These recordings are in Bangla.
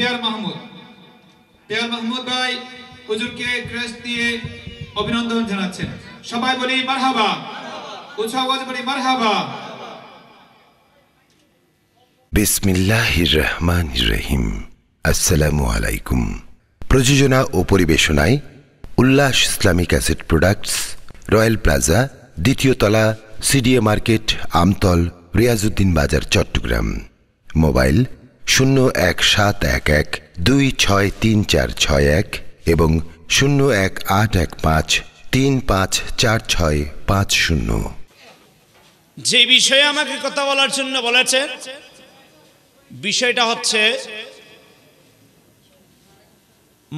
পেয়ার মাহমুদ পেয়ার মাহমুদ ভাই হুজুরকে ক্রেস দিয়ে অভিনন্দন জানাচ্ছেন সবাই বলি মারহাবা উৎসাহ বলি মারহাবা বিসমিল্লাহির রহমানির রহিম আসসালামু আলাইকুম প্রযোজনা ও পরিবেশনায় Ullash Islamic asset products Royal Plaza দ্বিতীয় তলা সিডিএ মার্কেট আমতল রিয়াজউদ্দিন বাজার চট্টগ্রাম মোবাইল শূন্য এক সাত এক এক দুই ছয় তিন চার ছয় এক এবং শূন্য এক আট এক পাঁচ তিন পাঁচ চার ছয় পাঁচ শূন্য যে বিষয়ে আমাকে কথা বলার জন্য বলেছে বিষয়টা হচ্ছে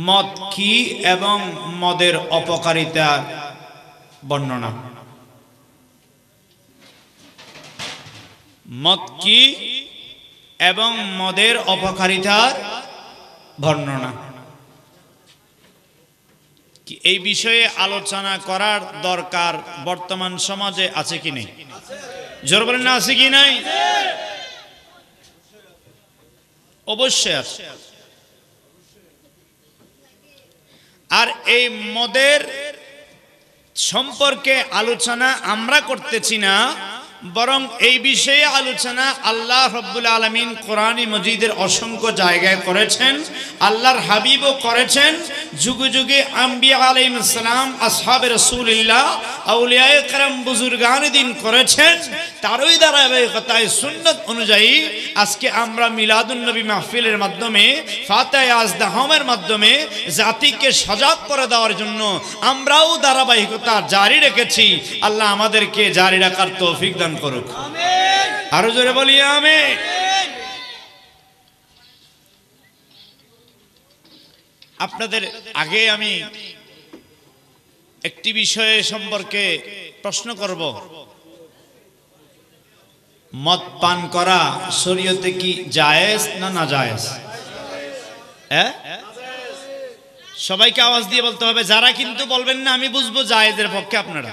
মদ কি এবং মদের অপকারিতা বর্ণনা মদ কি এবং মদের অপকারিতার বর্ণনা এই বিষয়ে আলোচনা করার দরকার বর্তমান সমাজে আছে কি নেই জোর বলেন না আছে কি নাই অবশ্যই আছে আর এই মদের সম্পর্কে আলোচনা আমরা করতেছি না বরং এই বিষয়ে আলোচনা আল্লাহ রব্বুল আলমিন কোরআনী মজিদের অসংখ্য জায়গায় করেছেন আল্লাহর হাবিবও করেছেন যুগে যুগে আম্বি আলিম ইসলাম আসহাব রসুল্লাহ আউলিয়ায় করম দিন করেছেন তারই ধারাবাহিকতায় সুন্নত অনুযায়ী আজকে আমরা মিলাদুন্নবী মাহফিলের মাধ্যমে ফাতে আজদাহমের মাধ্যমে জাতিকে সজাগ করে দেওয়ার জন্য আমরাও ধারাবাহিকতা জারি রেখেছি আল্লাহ আমাদেরকে জারি রাখার তৌফিক দান দান করুক আরো জোরে বলি আমি আপনাদের আগে আমি একটি বিষয়ে সম্পর্কে প্রশ্ন করব মদ পান করা শরীয়তে কি জায়েজ না না জায়েজ হ্যাঁ? সবাইকে আওয়াজ দিয়ে বলতে হবে যারা কিন্তু বলবেন না আমি বুঝবো জায়েজের পক্ষে আপনারা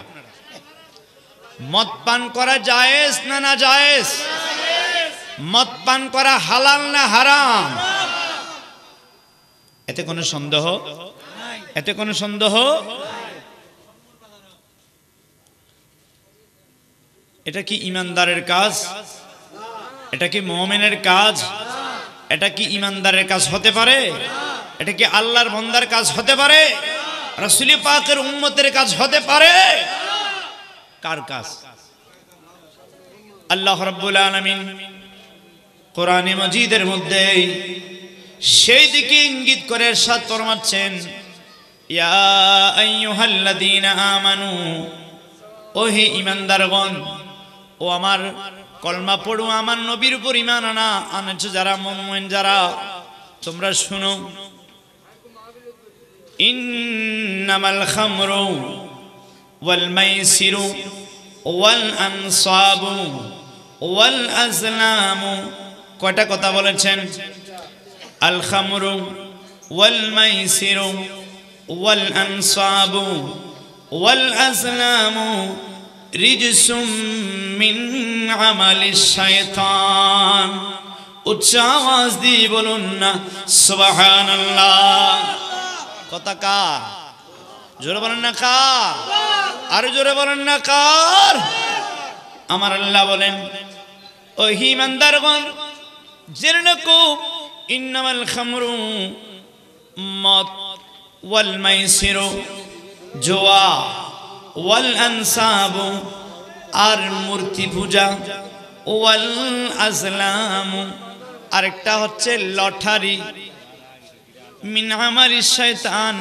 মদ পান করা জায়েজ না না জায়েজ মদ পান করা হালাল না হারাম এতে কোনো সন্দেহ এতে কোনো সন্দেহ এটা কি ইমানদারের কাজ এটা কি মোমেনের কাজ এটা কি ইমানদারের কাজ হতে পারে এটা কি আল্লাহর বন্দার কাজ হতে পারে রসুলি পাকের উন্মতের কাজ হতে পারে কার কাজ আল্লাহ রব্বুল আলমিন কোরআনে মজিদের মধ্যে সেই দিকে ইঙ্গিত করে সাত ফরমাচ্ছেন ও আমার কলমা পড়ু আমার নবীর উপর ইমান আনা যারা যারা তোমরা শুনো والميسر والأنصاب والأزلام كوتا كوتا بولتشن الخمر والميسر والأنصاب والأزلام رجس من عمل الشيطان উচ্চাওয়াজ দিয়ে বলুন না সুবাহ কথা জোরে বলেন না কার আর জোরে বলেন না কার আমার আল্লাহ বলেন ও হিমানদারগণ নাকো ইন্নামাল খামরু মত ওয়াল মাইসিরু জোয়া ওয়াল আনসাবু আর মূর্তি পূজা ওয়াল আজলাম আরেকটা হচ্ছে লটারি মিনামারি শয়তান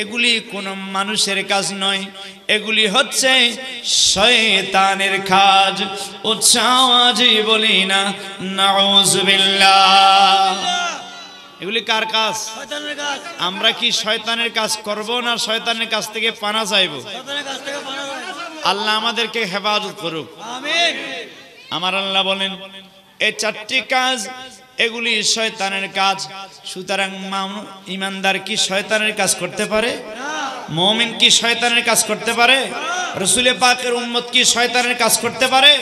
এগুলি কোনো মানুষের কাজ নয় এগুলি হচ্ছে শয়তানের কাজ উৎসাহাজি বলি না নাউজবিল্লাহ এগুলি কার কাজ আমরা কি শয়তানের কাজ করব না শয়তানের কাছ থেকে পানা যাইব আল্লাহ আমাদেরকে হেফাজত করুক আমার আল্লাহ বলেন এই চারটি কাজ এগুলি শয়তানের কাজ সুতরাং ইমানদার কি শয়তানের কাজ করতে পারে মমিন কি শয়তানের কাজ করতে পারে রসুলে পাকের উম্মত কি শয়তানের কাজ করতে পারে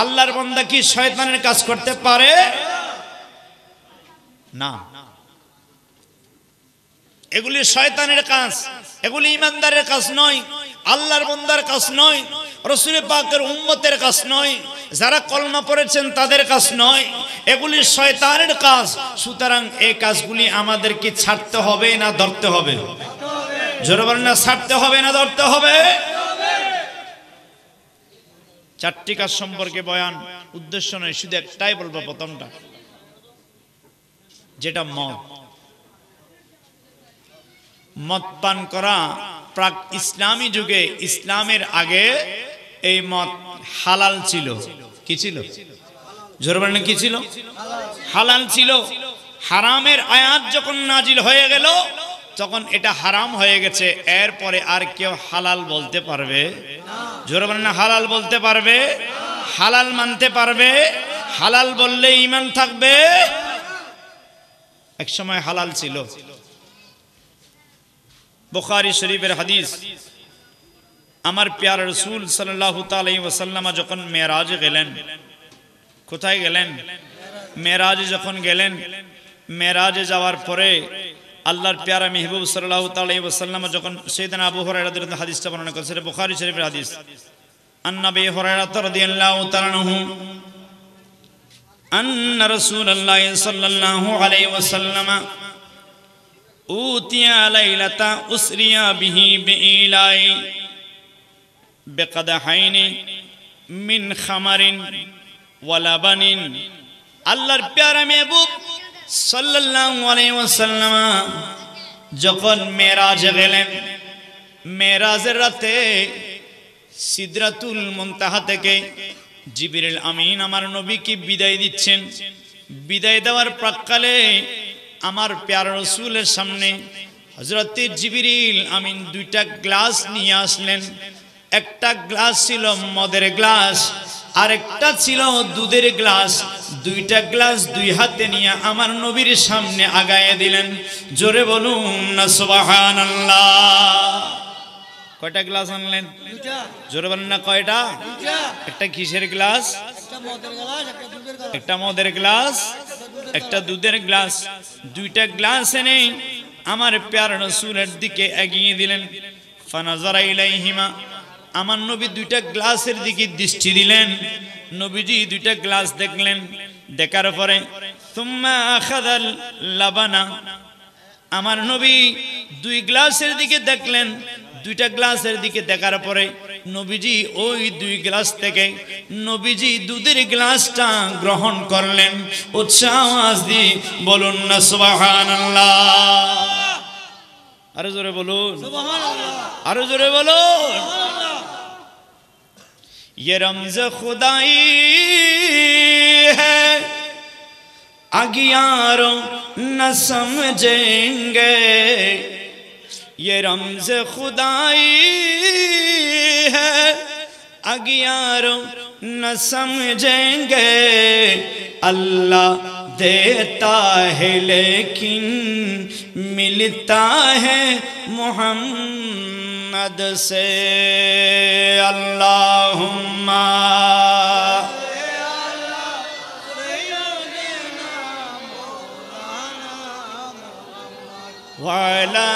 আল্লাহর বন্দা কি শয়তানের কাজ করতে পারে না এগুলি শয়তানের কাজ এগুলি ইমানদারের কাজ নয় আল্লাহর বন্দার কাজ নয় রসুল পাকের উম্মতের কাজ নয় যারা কলমা পড়েছেন তাদের কাজ নয় এগুলি শয়তানের কাজ সুতরাং এই কাজগুলি আমাদেরকে ছাড়তে হবে না ধরতে হবে জোরবার না ছাড়তে হবে না ধরতে হবে চারটি কাজ সম্পর্কে বয়ান উদ্দেশ্য নয় শুধু একটাই বলবো প্রথমটা যেটা মদ মদ পান করা প্রাক ইসলামী যুগে ইসলামের আগে এই মত হালাল ছিল কি ছিল জোরবানি কি ছিল হালাল ছিল হারামের আয়াত যখন নাজিল হয়ে গেল তখন এটা হারাম হয়ে গেছে এরপরে আর কেউ হালাল বলতে পারবে জোরবানা হালাল বলতে পারবে হালাল মানতে পারবে হালাল বললে ইমান থাকবে এক সময় হালাল ছিল বোখারি শরীফের হাদিস আমার প্যার রসুল সাল্লাহ তালাই ওসাল্লামা যখন মেয়েরাজ গেলেন কোথায় গেলেন মেয়েরাজ যখন গেলেন মেয়েরাজে যাওয়ার পরে আল্লাহর প্যারা মেহবুব সাল্লাহ তালাই ওসাল্লামা যখন সেইদিন আবু হরাইরাদের হাদিসটা বর্ণনা সেটা বুখারি শরীফের হাদিস আন্নাবি বেকাদা হাইনি মিন খামারিন ওয়ালাবানিন আল্লাহর প্যারা মেহবুব সাল্লাল্লাহু আলাইহি ওয়াসাল্লাম যখন মেরাজে গেলেন মেরাজের রাতে সিদরাতুল মুনতাহা থেকে জিবিরুল আমিন আমার নবীকে বিদায় দিচ্ছেন বিদায় দেওয়ার প্রাককালে আমার প্যারা রসুলের সামনে হজরতে জিবিরিল আমিন দুইটা গ্লাস নিয়ে আসলেন একটা গ্লাস ছিল মদের গ্লাস আর একটা ছিল দুধের গ্লাস দুইটা গ্লাস দুই হাতে নিয়ে আমার নবীর সামনে আগায় দিলেন জোরে বলুন না সুবাহান কয়টা গ্লাস আনলেন জোরে বলেন না কয়টা একটা কিসের গ্লাস একটা মদের গ্লাস একটা দুধের গ্লাস দুইটা গ্লাস এনে আমার প্যার রসুলের দিকে এগিয়ে দিলেন ফানাজারা হিমা আমার নবী দুইটা গ্লাসের দিকে দৃষ্টি দিলেন নবীজি দুইটা গ্লাস দেখলেন দেখার পরে লাবানা আমার নবী দুই গ্লাসের দিকে দেখলেন দুইটা গ্লাসের দিকে দেখার পরে নবীজি ওই দুই গ্লাস থেকে নবীজি দুধের গ্লাসটা গ্রহণ করলেন উৎসাহ দি বলুন না সুবাহান আরো জোরে বলুন আরো জোরে বলুন یہ رمز خدائی ہے اگیاروں نہ سمجھیں گے یہ رمز خدائی ہے اگیاروں نہ سمجھیں گے اللہ دیتا ہے لیکن ملتا ہے محمد محمد سے اللہم وعلا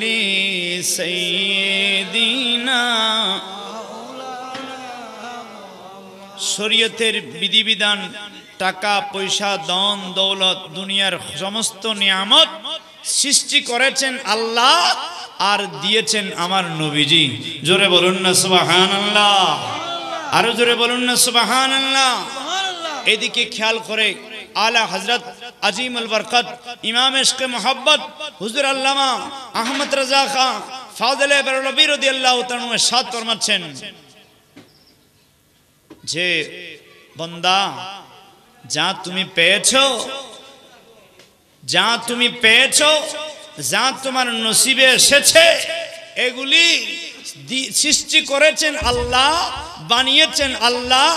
لی سیدینا শরীয়তের বিধিবিধান টাকা পয়সা দন দৌলত দুনিয়ার সমস্ত নিয়ামত সৃষ্টি করেছেন আল্লাহ আর দিয়েছেন আমার নবীজি জোরে বলুন না সুবাহান আল্লাহ আরো জোরে বলুন না সুবাহান আল্লাহ এদিকে খেয়াল করে আলা হজরত আজিম আল বরকত ইমাম ইশকে মোহাব্বত হুজুর আল্লামা আহমদ রাজা খান ফাজলে বেরলবি রদি আল্লাহ তানুয়ে সাত ফরমাচ্ছেন যে বন্দা যা তুমি পেয়েছো যা তুমি পেয়েছো যা তোমার নসিবে এসেছে এগুলি সৃষ্টি করেছেন আল্লাহ বানিয়েছেন আল্লাহ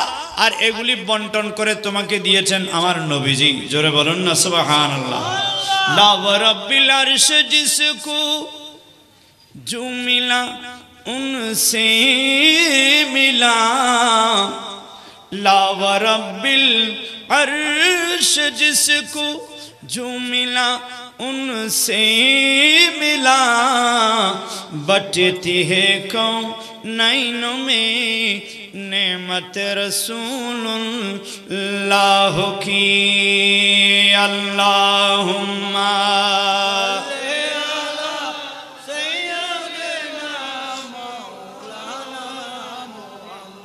আর এগুলি বন্টন করে তোমাকে দিয়েছেন আমার নবীজি জোরে বলুন না সুবাহান আল্লাহ জুমিলা উনসে মিলা লাভ রব্বিল আর जिसको جو ملا ان سے ملا بٹتی ہے کون نین میں نعمت رسول اللہ کی اللہم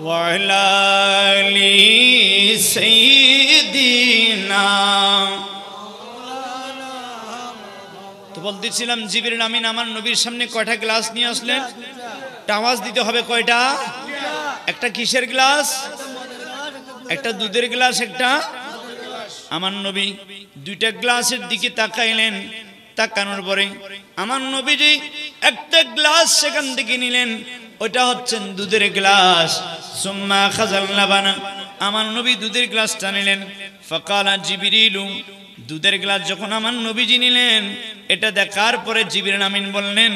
وعلا لی سیدینا বলতেছিলাম জিবির নামিন আমার নবীর সামনে কয়টা গ্লাস নিয়ে আসলেন টাওয়াজ দিতে হবে কয়টা একটা কিসের গ্লাস একটা দুধের গ্লাস একটা আমার নবী দুইটা গ্লাসের দিকে তাকাইলেন তাকানোর পরে আমার নবী যে একটা গ্লাস সেখান থেকে নিলেন ওটা হচ্ছেন দুধের গ্লাস সুম্মা খাজাল বানা আমার নবী দুধের গ্লাসটা নিলেন ফকালা জিবিরিলু দুধের গ্লাস যখন আমার নবীজি নিলেন এটা দেখার পরে জিবির নামিন বললেন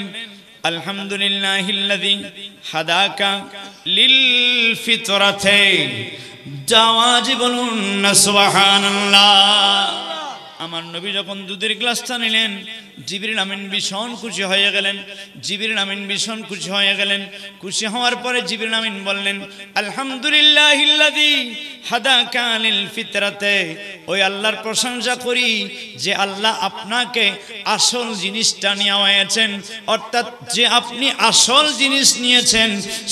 আলহামদুলিল্লাহ বলুন আমার নবী যখন দুধের গ্লাসটা নিলেন জিবির নামিন ভীষণ খুশি হয়ে গেলেন জিবির নামিন ভীষণ খুশি হয়ে গেলেন খুশি হওয়ার পরে জিবির নামিন বললেন আলহামদুলিল্লাহ হাদা কালিল ফিতরাতে ওই আল্লাহর প্রশংসা করি যে আল্লাহ আপনাকে আসল জিনিসটা নিয়েছেন অর্থাৎ যে আপনি আসল জিনিস নিয়েছেন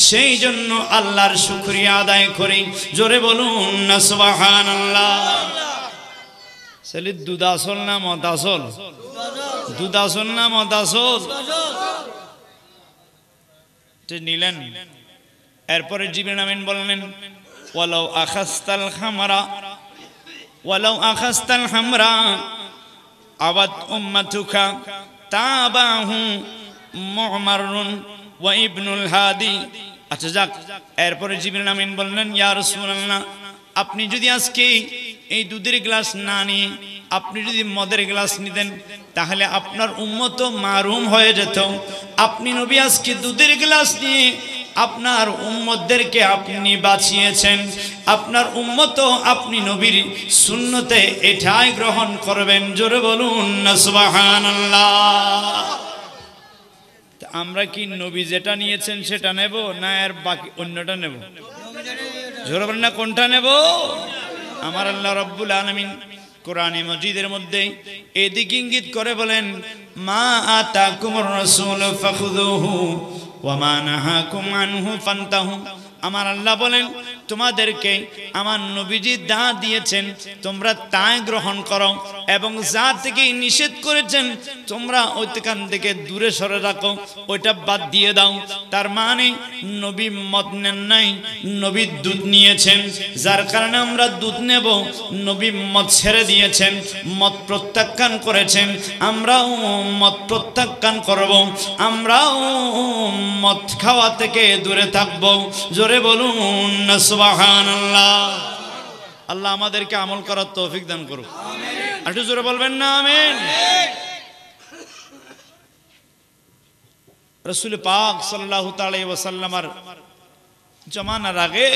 সেই জন্য আল্লাহর শুক্রিয়া আদায় করি জোরে বলুন না আল্লাহ ছেলে দুদাসল না মতাসল দুদাসল না মতাসল নিলেন এরপরে জিবরিল আমিন বললেন ওয়ালাউ আখাস্তাল খামরা ওয়ালাউ আখাস্তাল খামরা আবাদ তা তাবাহু মহমারুন ওয়া ইবনুল হাদি আচ্ছা যাক এরপরে জিবরিল আমিন বললেন ইয়া রাসূলুল্লাহ আপনি যদি আজকে এই দুধের গ্লাস না নিয়ে আপনি যদি মদের গ্লাস নিতেন তাহলে আপনার উন্মত মারুম হয়ে যেত আপনি নবী আজকে দুধের গ্লাস নিয়ে আপনার উম্মতদেরকে আপনি বাঁচিয়েছেন আপনার উম্মত আপনি নবীর শূন্যতে এটাই গ্রহণ করবেন জোরে বলুন আমরা কি নবী যেটা নিয়েছেন সেটা নেব না এর বাকি অন্যটা নেব জোরবেন না কোনটা নেব আমার আল্লাহ রব্বুল আলমিন কোরআনে মজিদের মধ্যে এদিক ইঙ্গিত করে বলেন মা আতা কুমর রসুল ফখুদহু ওয়া মা নাহাকুম আনহু ফান্তাহু আমার আল্লাহ বলেন তোমাদেরকে আমার নবীজি দা দিয়েছেন তোমরা তাই গ্রহণ করো এবং যা থেকে নিষেধ করেছেন তোমরা ওইখান থেকে দূরে সরে রাখো ওইটা বাদ দিয়ে দাও তার মানে নবী মত নেন নাই নবী দুধ নিয়েছেন যার কারণে আমরা দুধ নেব নবী মত ছেড়ে দিয়েছেন মত প্রত্যাখ্যান করেছেন আমরাও মত প্রত্যাখ্যান করব আমরাও মত খাওয়া থেকে দূরে থাকবো জোরে বলুন না আল্লাহ আমাদেরকে আমল করার তৌফিক দান করুক একটু জোরে বলবেন না রসুল পাক সাল্লাহ জমানার আগে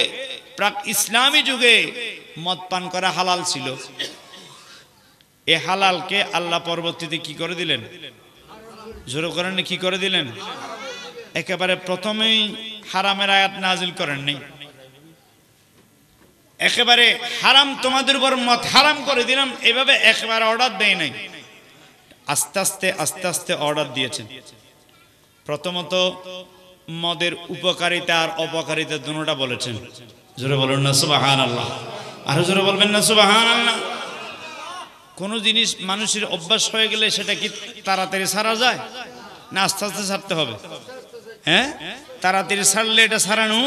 প্রাক ইসলামী যুগে মদ পান করা হালাল ছিল এ হালালকে আল্লাহ পরবর্তীতে কি করে দিলেন জোরো করেন কি করে দিলেন একেবারে প্রথমেই হারামের আয়াত নাজিল করেননি একেবারে হারাম তোমাদের উপর মত হারাম করে দিলাম এভাবে একেবারে অর্ডার দেয় নাই আস্তে আস্তে আস্তে আস্তে অর্ডার দিয়েছেন প্রথমত মদের উপকারিতা আর অপকারিতা দুটা বলেছেন জোরে বলুন না সুবাহান আল্লাহ আরো জোরে বলবেন না সুবাহান আল্লাহ কোনো জিনিস মানুষের অভ্যাস হয়ে গেলে সেটা কি তাড়াতাড়ি সারা যায় না আস্তে আস্তে সারতে হবে হ্যাঁ তাড়াতাড়ি সারলে এটা সারানো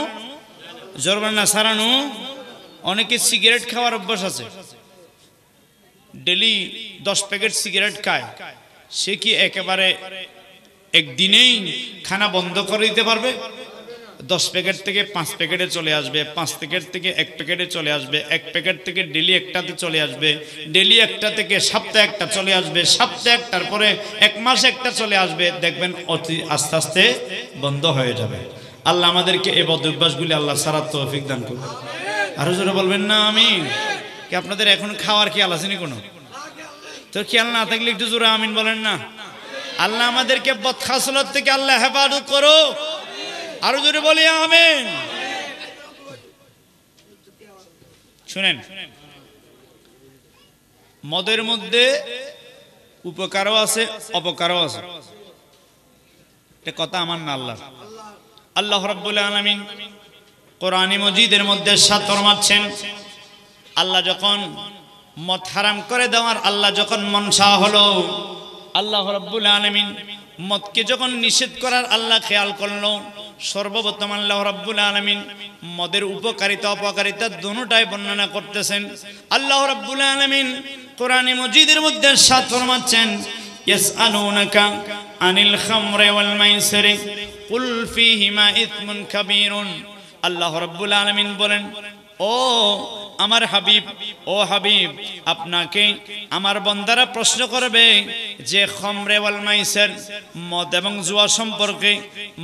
জোর না সারানো অনেকে সিগারেট খাওয়ার অভ্যাস আছে ডেলি দশ প্যাকেট সিগারেট খায় সে কি একেবারে একদিনেই খানা বন্ধ করে দিতে পারবে দশ প্যাকেট থেকে পাঁচ প্যাকেটে চলে আসবে পাঁচ প্যাকেট থেকে এক প্যাকেটে চলে আসবে এক প্যাকেট থেকে ডেলি একটাতে চলে আসবে ডেলি একটা থেকে সপ্তাহে একটা চলে আসবে সপ্তাহে একটার পরে এক মাস একটা চলে আসবে দেখবেন অতি আস্তে আস্তে বন্ধ হয়ে যাবে আল্লাহ আমাদেরকে এ বদ অভ্যাসগুলি আল্লাহ সারাত্ম অভিজ্ঞান দান করবে আরো জোরে বলবেন না আমি কি আপনাদের এখন খাওয়ার খেয়াল নি কোনো তো খেয়াল না থাকলে একটু জোরে আমিন বলেন না আল্লাহ আমাদেরকে বদখাসলত থেকে আল্লাহ হেফাজত করো আরো জোরে বলি আমিন শুনেন মদের মধ্যে উপকারও আছে অপকারও আছে এটা কথা আমার না আল্লাহ আল্লাহ রব্বুল আলমিন কোরআনে মজিদের মধ্যে সাত ফরমাচ্ছেন আল্লাহ যখন মত হারাম করে দেওয়ার আল্লাহ যখন মনসা হলো আল্লাহ রব্বুল আলমিন মদকে যখন নিষেধ করার আল্লাহ খেয়াল করলো সর্বপ্রথম আল্লাহ রব্বুল আলমিন মদের উপকারিতা অপকারিতা দুটাই বর্ণনা করতেছেন আল্লাহ রব্বুল আলমিন কোরআনে মজিদের মধ্যে সাত ফরমাচ্ছেন আনিল খামরে ওয়াল والميسر কুল ফিহিমা إثم كبير আল্লাহ রব্বুল আলমিন বলেন ও আমার হাবিব ও হাবিব আপনাকে আমার বন্দারা প্রশ্ন করবে যে খমরে ওয়াল মাইসের মদ এবং জুয়া সম্পর্কে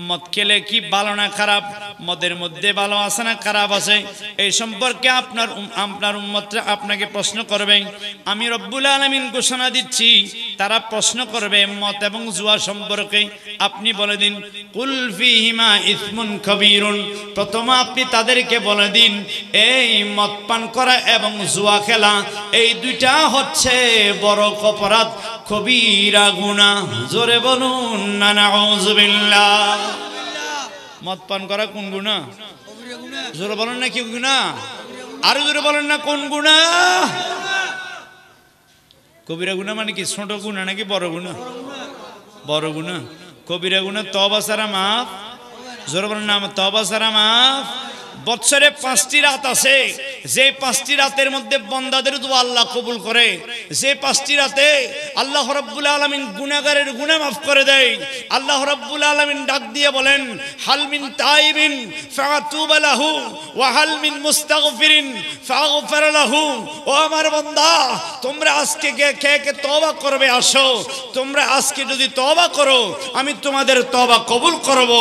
মদ খেলে কি ভালো না খারাপ মদের মধ্যে ভালো আছে না খারাপ আছে এই সম্পর্কে আপনার আপনার উন্মত আপনাকে প্রশ্ন করবে আমি রব্বুল আলমিন ঘোষণা দিচ্ছি তারা প্রশ্ন করবে মত এবং জুয়া সম্পর্কে আপনি বলে দিন কুলফিহিমা হিমা ইসমুন কবিরুন প্রথম আপনি তাদেরকে বলে দিন এই মদ পান করা এবং জুয়া খেলা এই দুইটা হচ্ছে বড় অপরাধ কবিরা গুণা জোরে বলুন নানা মদ পান করা কোন গুণা জোরে বলেন না কি গুণা আরো জোরে বলেন না কোন গুণা কবিরা গুণা মানে কি ছোট গুণা নাকি বড় গুণা বড় গুণা কবিরা গুণা তবা সারা মাফ জোর নাম তবা সারা মাফ বৎসরে পাঁচটি রাত আছে যে পাঁচটি রাতের মধ্যে বন্দাদের দোয়া আল্লাহ কবুল করে যে পাঁচটি রাতে আল্লাহ রব্বুল আলমিন গুনাগারের গুণা মাফ করে দেয় আল্লাহ রব্বুল আলমিন ডাক দিয়ে বলেন হালমিন তাইবিন ফাতুবালাহু ওয়া হালমিন মুস্তাগফিরিন ফাগফারালাহু ও আমার বন্দা তোমরা আজকে কে কে কে তওবা করবে আসো তোমরা আজকে যদি তওবা করো আমি তোমাদের তওবা কবুল করব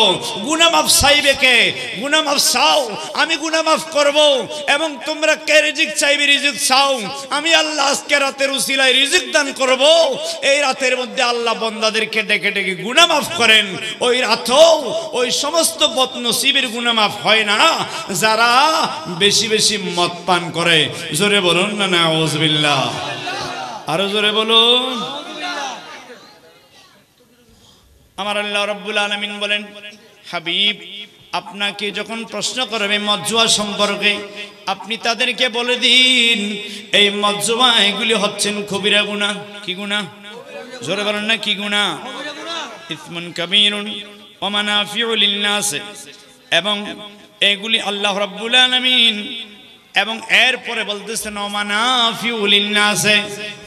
গুনাহ মাফ চাইবে কে গুনাহ মাফ চাও আমি গুনা মাফ করব এবং তোমরা কে রিজিক চাইবে রিজিক চাও আমি আল্লাহ আজকে রাতের উসিলায় রিজিক দান করব এই রাতের মধ্যে আল্লাহ বন্দাদেরকে ডেকে ডেকে গুনা মাফ করেন ওই রাতেও ওই সমস্ত বত নসিবের গুনা মাফ হয় না যারা বেশি বেশি মত পান করে জোরে বলুন না না ওজবিল্লা আরো জোরে বলুন আমার আল্লাহ রব্বুল আলমিন বলেন হাবিব আপনাকে যখন প্রশ্ন করবে মজ্জুয়া সম্পর্কে আপনি তাদেরকে বলে দিন এই মজ্জুয়া এগুলি হচ্ছেন কবিরা গুণা কি গুণা জোরে বলেন না কি গুণা ইসমন কবিরুন আছে এবং এগুলি আল্লাহ রাব্বুল আলামিন এবং এরপরে বলতেছেন আছে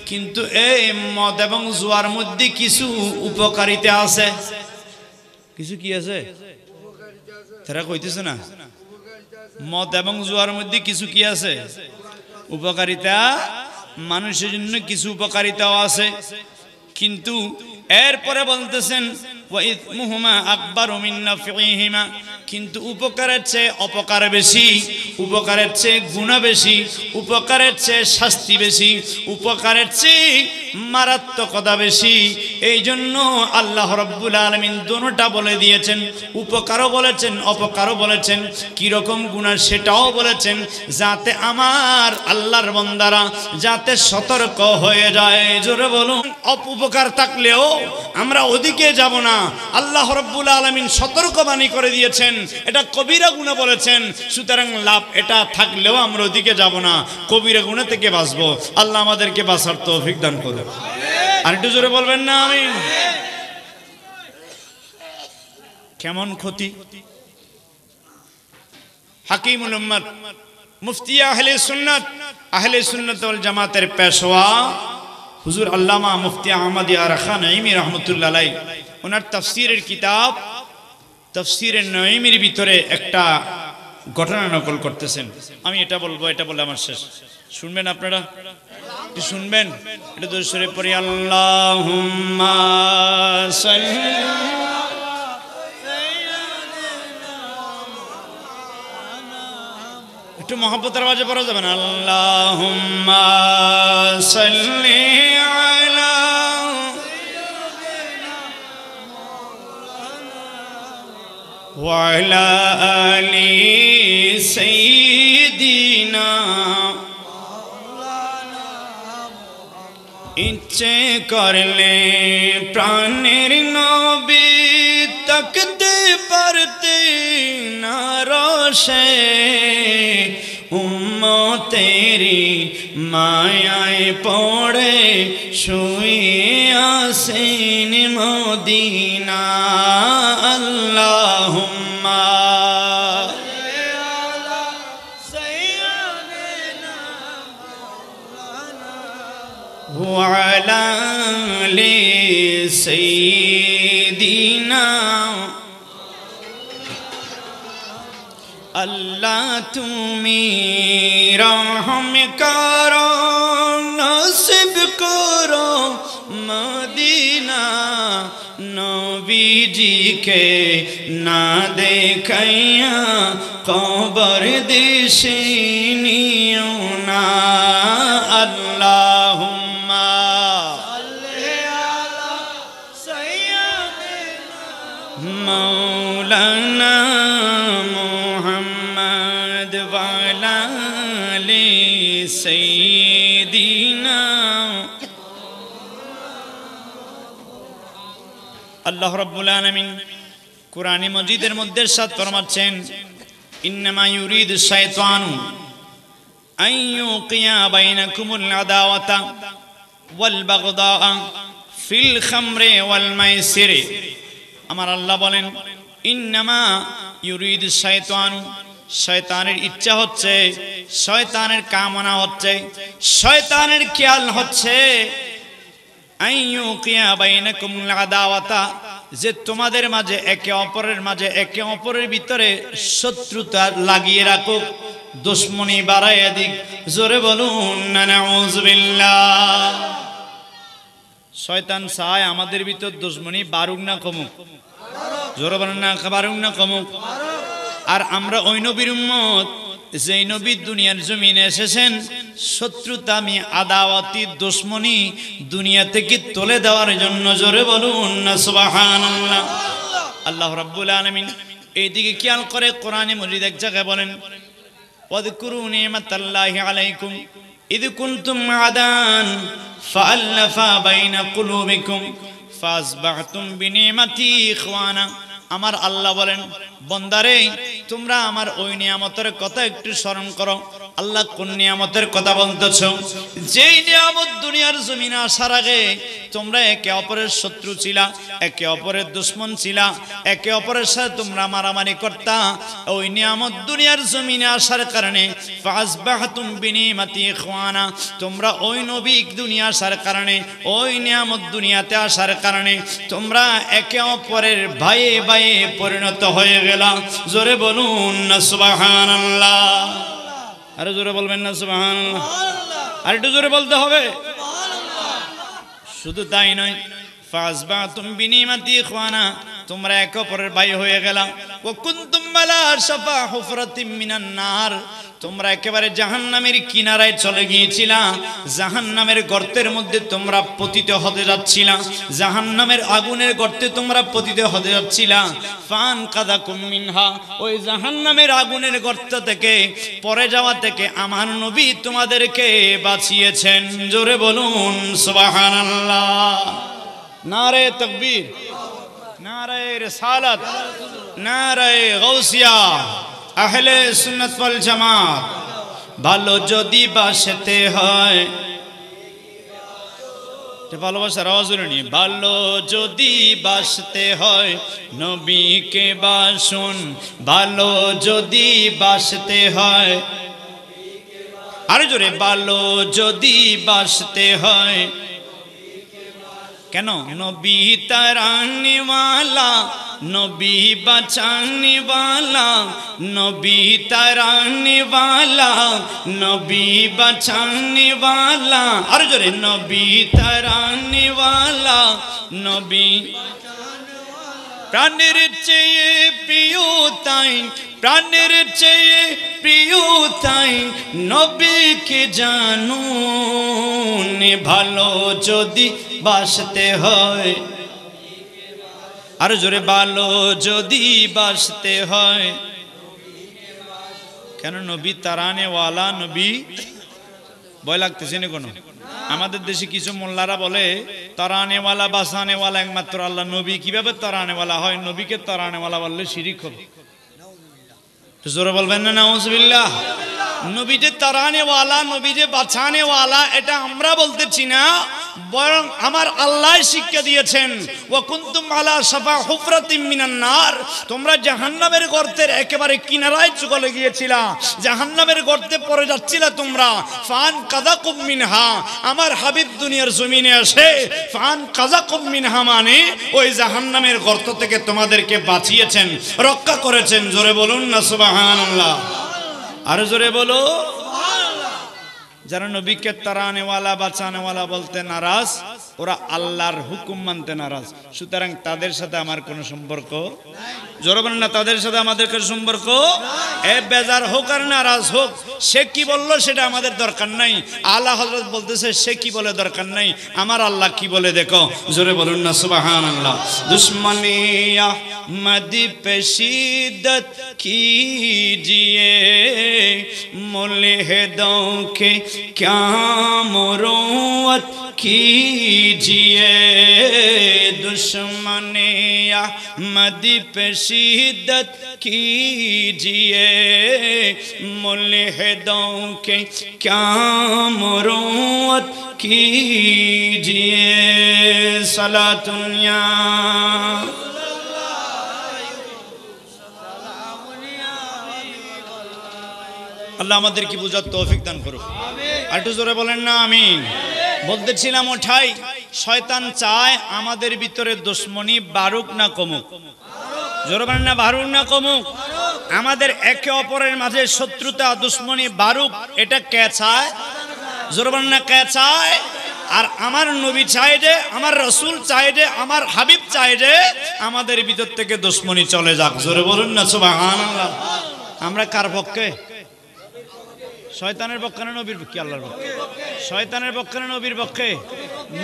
কিন্তু এই মদ এবং জুয়ার মধ্যে কিছু উপকারিতা আছে কিছু কি আছে তারা কইতেছে না মদ এবং জুয়ার মধ্যে কিছু কি আছে উপকারিতা মানুষের জন্য কিছু উপকারিতাও আছে কিন্তু এরপরে বলতেছেন ওয়াইসমুহুমা আকবর মিন্নফিহিমা কিন্তু উপকারের চেয়ে অপকার বেশি উপকারের চেয়ে গুণা বেশি উপকারের চেয়ে শাস্তি বেশি উপকারের চেয়ে মারাত্মকতা বেশি এই জন্য আল্লাহ রব্বুল আলমিন দোনোটা বলে দিয়েছেন উপকারও বলেছেন অপকারও বলেছেন কীরকম গুণা সেটাও বলেছেন যাতে আমার আল্লাহর বন্দারা যাতে সতর্ক হয়ে যায় জোরে বলুন অপকার থাকলেও আমরা ওদিকে যাব না না আল্লাহ রব্বুল আলমিন সতর্কবাণী করে দিয়েছেন এটা কবিরা গুণে বলেছেন সুতরাং লাভ এটা থাকলেও আমরা ওদিকে যাব না কবিরা গুণে থেকে বাঁচবো আল্লাহ আমাদেরকে বাঁচার তো অভিজ্ঞান করে আর একটু জোরে বলবেন না আমি কেমন ক্ষতি হাকিম উম্মত মুফতি আহলে সুন্নত আহলে সুন্নত জামাতের পেশোয়া হুজুর আল্লামা মুফতি আহমদ ইয়ার খান ইমি রহমতুল্লাহ ওনার তফসিরের কিতাব তফসিরের নইমের ভিতরে একটা ঘটনা নকল করতেছেন আমি এটা বলবো এটা বলে আমার শেষ শুনবেন আপনারা শুনবেন এটা দোষরে পরে আল্লাহ একটু মহাব্বতের আওয়াজে পড়া যাবে না আল্লাহ وعلى آل سيدنا ইচ্ছে করলে প্রাণের নবী তকতে পারতে না রসে امو تیری م پوڑے مائائیںڑ آسین مدینہ اللہم وعلا سی دینا اللہ تم رحم کرو نصب کرو مدینہ نبی جی کے نہ قبر دشینیوں نہ سيدنا আল্লাহ রব্বুল আলমিন কোরআনে মজিদের মধ্যে সাত ফরমাচ্ছেন ইন্নামা ইউরিদ শায়তানু আন ইউকিয়া বাইনাকুমুল আদাওয়াতা ওয়াল বাগদা ফিল খামরে ওয়াল মাইসিরে আমার আল্লাহ বলেন ইন্নামা ইউরিদ শায়তানু শয়তানের ইচ্ছা হচ্ছে শয়তানের কামনা হচ্ছে শয়তানের খেয়াল হচ্ছে যে তোমাদের মাঝে একে অপরের মাঝে একে অপরের ভিতরে শত্রুতা লাগিয়ে রাখুক দুশ্মনী বাড়াই দিক জোরে বলুন শয়তান চায় আমাদের ভিতর দুশ্মনী বারুক না কমুক জোরে বলুন না বারুক না কমুক আর আমরা ওই নবীর উম্মত যেই নবী দুনিয়ার জমিনে এসেছেন আমি আদাওয়াতি দুশ্মনী দুনিয়া থেকে তুলে দেওয়ার জন্য জোরে বলুন সুবহানাল্লাহ আল্লাহ রাব্বুল আলামিন এইদিকে খেয়াল করে কোরআনে মজিদ এক জায়গায় বলেন واذكروا نعمة الله عليكم إذ كنتم عدان فألف بين قلوبكم فأصبحتم بنعمتي إخوانا আমার আল্লাহ বলেন বন্দারে তোমরা আমার ওই নিয়ামতের কথা একটু স্মরণ করো আল্লাহ কোন নিয়ামতের কথা বলতেছ যেই নিয়ামত দুনিয়ার জমিন আসার আগে তোমরা একে অপরের শত্রু ছিলা একে অপরের দুশ্মন ছিলা একে অপরের সাথে তোমরা মারামারি করতা ওই নিয়ামত দুনিয়ার জমিনে আসার কারণে ফাসবাহাতুম বিনিমাতি খোয়ানা তোমরা ওই নবিক দুনিয়া আসার কারণে ওই নিয়ামত দুনিয়াতে আসার কারণে তোমরা একে অপরের ভাইয়ে ভাইয়ে পরিণত হয়ে গেলাম জোরে বলুন না সুবাহান আরে জোরে বলবেন না সুবাহান আর একটু জোরে বলতে হবে শুধু তাই নয় ফাজবা তুমি বিনিমা দিয়ে খোয়ানা তোমরা একে অপরের ভাই হয়ে গেলাম ও কুন্তুম্বালা সাফা হুফরাতিম মিনান্নার তোমরা একেবারে জাহান নামের কিনারায় চলে গিয়েছিলা জাহান নামের গর্তের মধ্যে তোমরা পতিত হতে যাচ্ছিলা জাহান নামের আগুনের গর্তে তোমরা পতিত হতে যাচ্ছিলা ফান কাদা কুমিনহা ওই জাহান নামের আগুনের গর্ত থেকে পরে যাওয়া থেকে আমার নবী তোমাদেরকে বাঁচিয়েছেন জোরে বলুন সোবাহান আল্লাহ রে তকবীর নারে সালাত নারে গৌসিয়া আহলে সুনতল জামাত ভালো যদি বাসতে হয় ভালোবাসার আওয়াজ নি ভালো যদি বাসতে হয় নবীকে বাসুন ভালো যদি বাসতে হয় আরে জোরে ভালো যদি বাসতে হয় কেন নবী তারানিওয়ালা নবী বাঁচানিওয়ালা নবী তারানিওয়ালা নবী বাঁচানিওয়ালা আর জোরে নবী তারানিওয়ালা নবী প্রাণের চেয়ে প্রিয় তাই প্রাণের চেয়ে প্রিয় তাই নবীকে জানুন ভালো যদি বাসতে হয় আর জোরে ভালো যদি বাসতে হয় কেন নবী তারানেওয়ালা নবী ভয় লাগতেছে না কোনো আমাদের দেশে কিছু মোল্লারা বলে তরানেওয়ালা বাসানেওয়ালা একমাত্র আল্লাহ নবী কিভাবে তরানেওয়ালা হয় নবীকে তরানেওয়ালা বললে শিরিক হবে জোরে বলবেন না নাউজবিল্লাহ নবী যে তারানেওয়ালা নবী যে বাঁচানেওয়ালা এটা আমরা বলতেছি না বরং আমার আল্লাহ শিক্ষা দিয়েছেন কুন্তুম আলা সাফা হুফরাতিম মিনান নার তোমরা জাহান্নামের গর্তের একেবারে কিনারায় চলে গিয়েছিল জাহান্নামের গর্তে পড়ে যাচ্ছিল তোমরা ফান কাযাকুম মিনহা আমার হাবিব দুনিয়ার জমিনে আসে ফান কাযাকুম মিনহা মানে ওই জাহান্নামের গর্ত থেকে তোমাদেরকে বাঁচিয়েছেন রক্ষা করেছেন জোরে বলুন না সুবহানাল্লাহ আর জোরে বলো যারা নবীকে তারা আনেওয়ালা বাঁচানেওয়ালা বলতে নারাজ ওরা আল্লাহর হুকুম মানতে নারাজ সুতরাং তাদের সাথে আমার কোনো সম্পর্ক জোরবেন না তাদের সাথে আমাদের কোনো সম্পর্ক এ বেজার হোক আর নারাজ হোক সে কি বললো সেটা আমাদের দরকার নাই আল্লাহ হজরত বলতেছে সে কি বলে দরকার নাই আমার আল্লাহ কি বলে দেখো জোরে বলুন না সুবাহান আল্লাহ দুশ্মনিয়া মদি পেশিদত कीजिए হে के ক্যা मरोवत কি کیجئے دشمن احمد پہ پشی کیجئے ملحدوں کے کیا مروت کی جیے سلا دنیا আল্লাহ আমাদের কি বুঝার তৌফিক দান করুক আরেকটু জোরে বলেন না আমি বলতেছিলাম ওঠাই শয়তান চায় আমাদের ভিতরে দুশ্মনী বারুক না কমুক জোরে বলেন না বারুক না কমুক আমাদের একে অপরের মাঝে শত্রুতা দুশ্মনী বারুক এটা কে চায় জোরে বলেন না কে চায় আর আমার নবী চাই যে আমার রসুল চাই যে আমার হাবিব চাই যে আমাদের ভিতর থেকে দুশ্মনী চলে যাক জোরে বলুন না সুবাহ আমরা কার পক্ষে শয়তানের পক্ষে নবীর পক্ষে আল্লাহর পক্ষে শয়তানের পক্ষে নবীর পক্ষে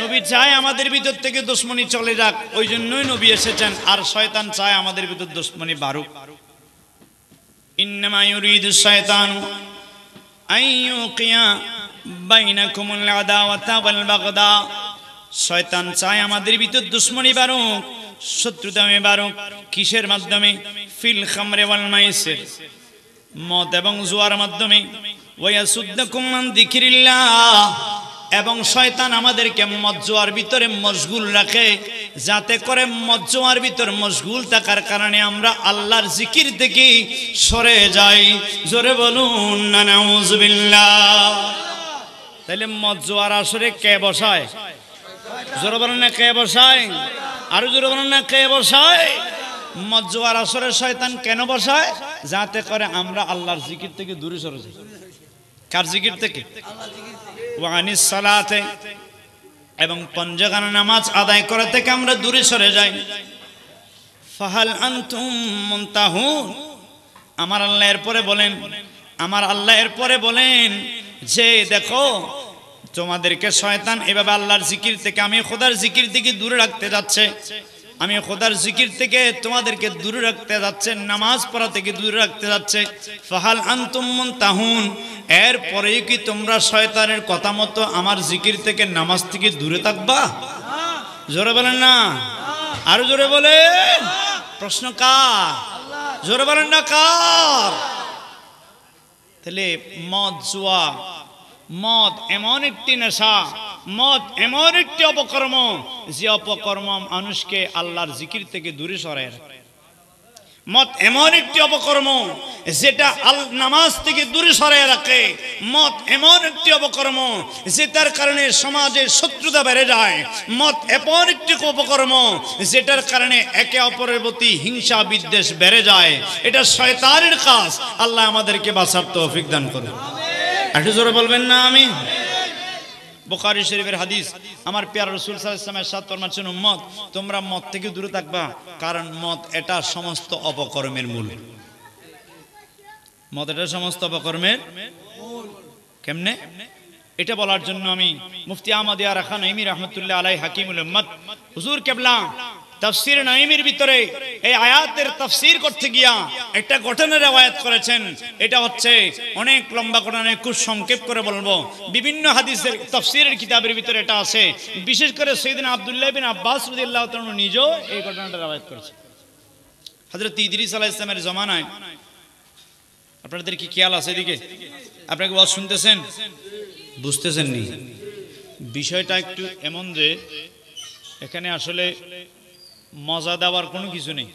নবী চায় আমাদের ভিতর থেকে দুশ্মনী চলে যাক ওই জন্যই নবী এসেছেন আর শয়তান চায় আমাদের ভিতর দুশ্মনী বাড়ুক ইন্নামায়ুরিদ শয়তান শত্রুতা বাড়ুক কিসের মাধ্যমে ফিল খামরে ওয়াল মাইসের মদ এবং জুয়ার মাধ্যমে এবং শয়তান আমাদেরকে মজ্জোয়ার ভিতরে মশগুল রাখে যাতে করে মজ্জোয়ার ভিতর মশগুল থাকার কারণে আমরা আল্লাহর জিকির থেকে সরে যাই জোরে বলুন তাহলে মজ্জোয়ার আসরে কে বসায় জোরে বলেন না কে বসায় আরো জোরে বলেন না কে বসায় মজ্জুয়ার আসরে শয়তান কেন বসায় যাতে করে আমরা আল্লাহর জিকির থেকে দূরে সরে যাই কার জিকির থেকে ওয়ানিস সালাতে এবং পঞ্জগান নামাজ আদায় করা থেকে আমরা দূরে সরে যাই ফাহাল আনতুম মুনতাহু আমার আল্লাহ এরপরে বলেন আমার আল্লাহ এরপরে বলেন যে দেখো তোমাদেরকে শয়তান এভাবে আল্লাহর জিকির থেকে আমি খোদার জিকির থেকে দূরে রাখতে যাচ্ছে আমি খোদার জিকির থেকে তোমাদেরকে দূরে রাখতে যাচ্ছে নামাজ পড়া থেকে দূরে রাখতে যাচ্ছে ফাহাল আন্তুমন তাহুন এরপরেই কি তোমরা শয়তানের কথা মতো আমার জিকির থেকে নামাজ থেকে দূরে থাকবা জোরে বলেন না আরো জোরে বলেন প্রশ্ন কার জোরে বলেন না কার তাহলে মদ জুয়া মদ এমন একটি নেশা মদ এমন একটি অপকর্ম যে অপকর্ম মানুষকে আল্লাহর জিকির থেকে দূরে সরে মত এমন একটি অপকর্ম যেটা আল নামাজ থেকে দূরে সরাই রাখে মত এমন একটি অপকর্ম যেটার কারণে সমাজে শত্রুতা বেড়ে যায় মত এমন একটি অপকর্ম যেটার কারণে একে অপরের প্রতি হিংসা বিদ্বেষ বেড়ে যায় এটা শয়তানের কাজ আল্লাহ আমাদেরকে বাঁচার তো অভিজ্ঞান করে একটু জোরে বলবেন না আমি বোখারি শরীফের হাদিস আমার পেয়ার রসুল সালামের সাত ফরমাচ্ছেন মত তোমরা মত থেকে দূরে থাকবা কারণ মত এটা সমস্ত অপকর্মের মূল মত এটা সমস্ত অপকর্মের কেমনে এটা বলার জন্য আমি মুফতি আহমদ ইয়ার খান ইমির রহমতুল্লাহ আলাই হাকিমুল মত হুজুর কেবলা তফসির নাইমির ভিতরে এই আয়াতের তফসির করতে গিয়া একটা ঘটনার রেওয়ায়াত করেছেন এটা হচ্ছে অনেক লম্বা ঘটনা খুব সংক্ষেপ করে বলবো বিভিন্ন হাদিসের তফসিরের কিতাবের ভিতরে এটা আছে বিশেষ করে সৈদিন আবদুল্লাহ বিন আব্বাস রুদুল্লাহ নিজেও এই ঘটনাটার আয়াত করেছে হজরত ইদরিস আলাহ ইসলামের জমানায় আপনাদের কি খেয়াল আছে এদিকে আপনাকে বল শুনতেছেন বুঝতেছেন নি বিষয়টা একটু এমন যে এখানে আসলে মজা দেওয়ার কোনো কিছু নেই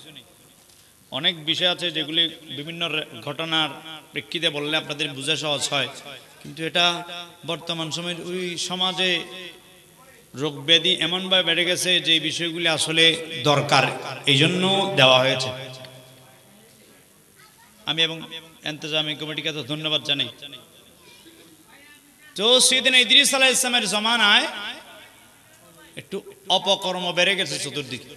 অনেক বিষয় আছে যেগুলি বিভিন্ন ঘটনার প্রেক্ষিতে বললে আপনাদের বুঝা সহজ হয় কিন্তু এটা বর্তমান সময়ের ওই সমাজে রোগ ব্যাধি এমনভাবে বেড়ে গেছে যে বিষয়গুলি আসলে দরকার এই জন্য দেওয়া হয়েছে আমি এবং এন্তজামী কমিটিকে তো ধন্যবাদ জানাই তো সেদিন ইদ্রিস আলাহ ইসলামের জমানায় একটু অপকর্ম বেড়ে গেছে চতুর্দিকে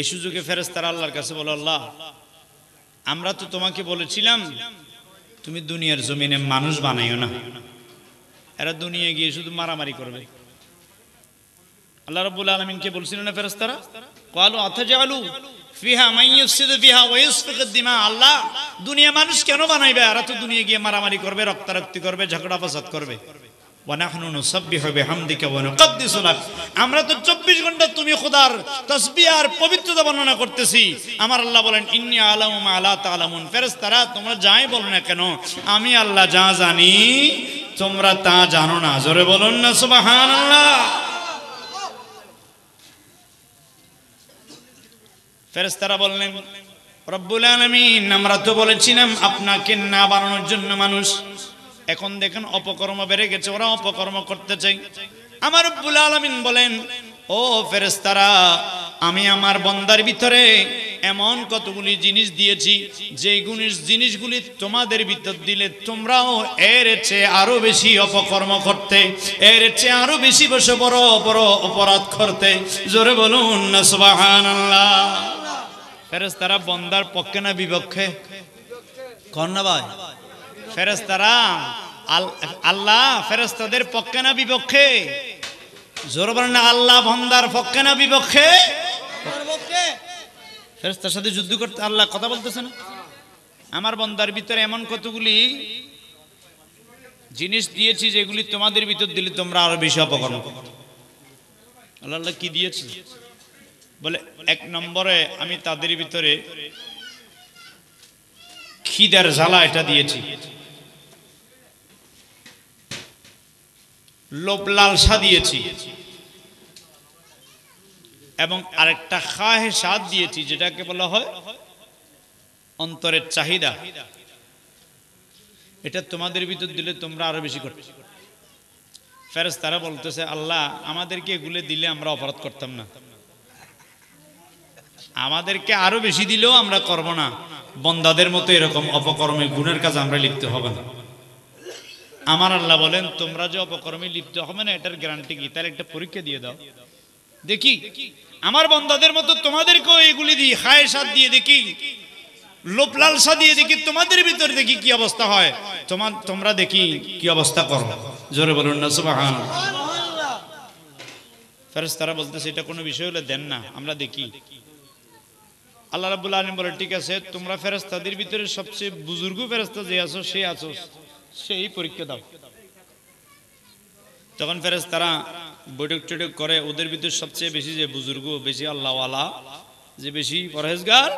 এই সুযোগে ফেরেস্তারা আল্লাহর কাছে বলো আল্লাহ আমরা তো তোমাকে বলেছিলাম তুমি দুনিয়ার জমিনে মানুষ বানাইও না এরা দুনিয়া গিয়ে শুধু মারামারি করবে আল্লাহ রব্বুল আলমিনকে বলছিল না ফেরেস্তারা কালু আথা জালু ফিহা মাইয়সিদ ফিহা ওয়া ইয়াসফিকু দিমা আল্লাহ দুনিয়া মানুষ কেন বানাইবে এরা তো দুনিয়া গিয়ে মারামারি করবে রক্তারক্তি করবে ঝগড়া ফসাদ করবে আমরা তো চব্বিশ ঘন্টা তুমি খোদার তসবি আর পবিত্রতা বর্ণনা করতেছি আমার আল্লাহ বলেন ইন্নি আলাম আল্লাহ তালামুন ফেরেস তারা তোমরা যাই বলো না কেন আমি আল্লাহ যা জানি তোমরা তা জানো না জোরে বলুন না সুবাহান আল্লাহ ফেরেস্তারা বললেন রব্বুল আলমিন আমরা তো বলেছিলাম আপনাকে না বানানোর জন্য মানুষ এখন দেখেন অপকর্ম বেড়ে গেছে ওরা অপকর্ম করতে চাই আমার বুল আলমিন বলেন ও ফেরেস্তারা আমি আমার বন্দার ভিতরে এমন কতগুলি জিনিস দিয়েছি যে গুণের জিনিসগুলি তোমাদের ভিতর দিলে তোমরাও এর চেয়ে আরো বেশি অপকর্ম করতে এর চেয়ে আরো বেশি বসে বড় বড় অপরাধ করতে জোরে বলুন ফেরেস্তারা বন্দার পক্ষে না বিপক্ষে কন্যা ভাই ফেরেস্তারা আল্লাহ ফেরস্তাদের পক্ষে না বিপক্ষে জোর বলেন আল্লাহ ভন্দার পক্ষে না বিপক্ষে ফেরস্তার সাথে যুদ্ধ করতে আল্লাহ কথা বলতেছে না আমার বন্দার ভিতরে এমন কতগুলি জিনিস দিয়েছি যেগুলি তোমাদের ভিতর দিলে তোমরা আরো বেশি অপকর্ম আল্লাহ কি দিয়েছি বলে এক নম্বরে আমি তাদের ভিতরে খিদার জ্বালা এটা দিয়েছি লোভ লালসা দিয়েছি এবং আরেকটা খাহে সাদ দিয়েছি যেটাকে বলা হয় অন্তরের চাহিদা এটা তোমাদের ভিতর দিলে তোমরা আরো বেশি করতে ফেরেস তারা বলতেছে আল্লাহ আমাদেরকে এগুলো দিলে আমরা অপরাধ করতাম না আমাদেরকে আরো বেশি দিলেও আমরা করব না বন্দাদের মতো এরকম অপকর্মে গুণের কাজ আমরা লিখতে হবে না আমার আল্লাহ বলেন তোমরা যে অপকর্মে লিপ্ত হবে না এটার গ্যারান্টি কি তাহলে একটা পরীক্ষা দিয়ে দাও দেখি আমার বন্দাদের মতো তোমাদেরকেও এগুলি দিই হায় হায়সাত দিয়ে দেখি লোপ লালসা দিয়ে দেখি তোমাদের ভিতরে দেখি কি অবস্থা হয় তোমার তোমরা দেখি কি অবস্থা করো জোরে বলুন না সুবাহান ফেরেস তারা বলতেছে এটা কোনো বিষয় হলে দেন না আমরা দেখি আল্লাহ রাবুল আলম বলে ঠিক আছে তোমরা ফেরেস্তাদের ভিতরে সবচেয়ে বুজুর্গ ফেরেস্তা যে আছো সে আছো সেই পরীক্ষা দাও তখন ফেরেজ তারা বৈঠক টৈঠক করে ওদের ভিতরে সবচেয়ে বেশি যে বুজুর্গ বেশি আল্লাহওয়ালা যে বেশি পরহেজগার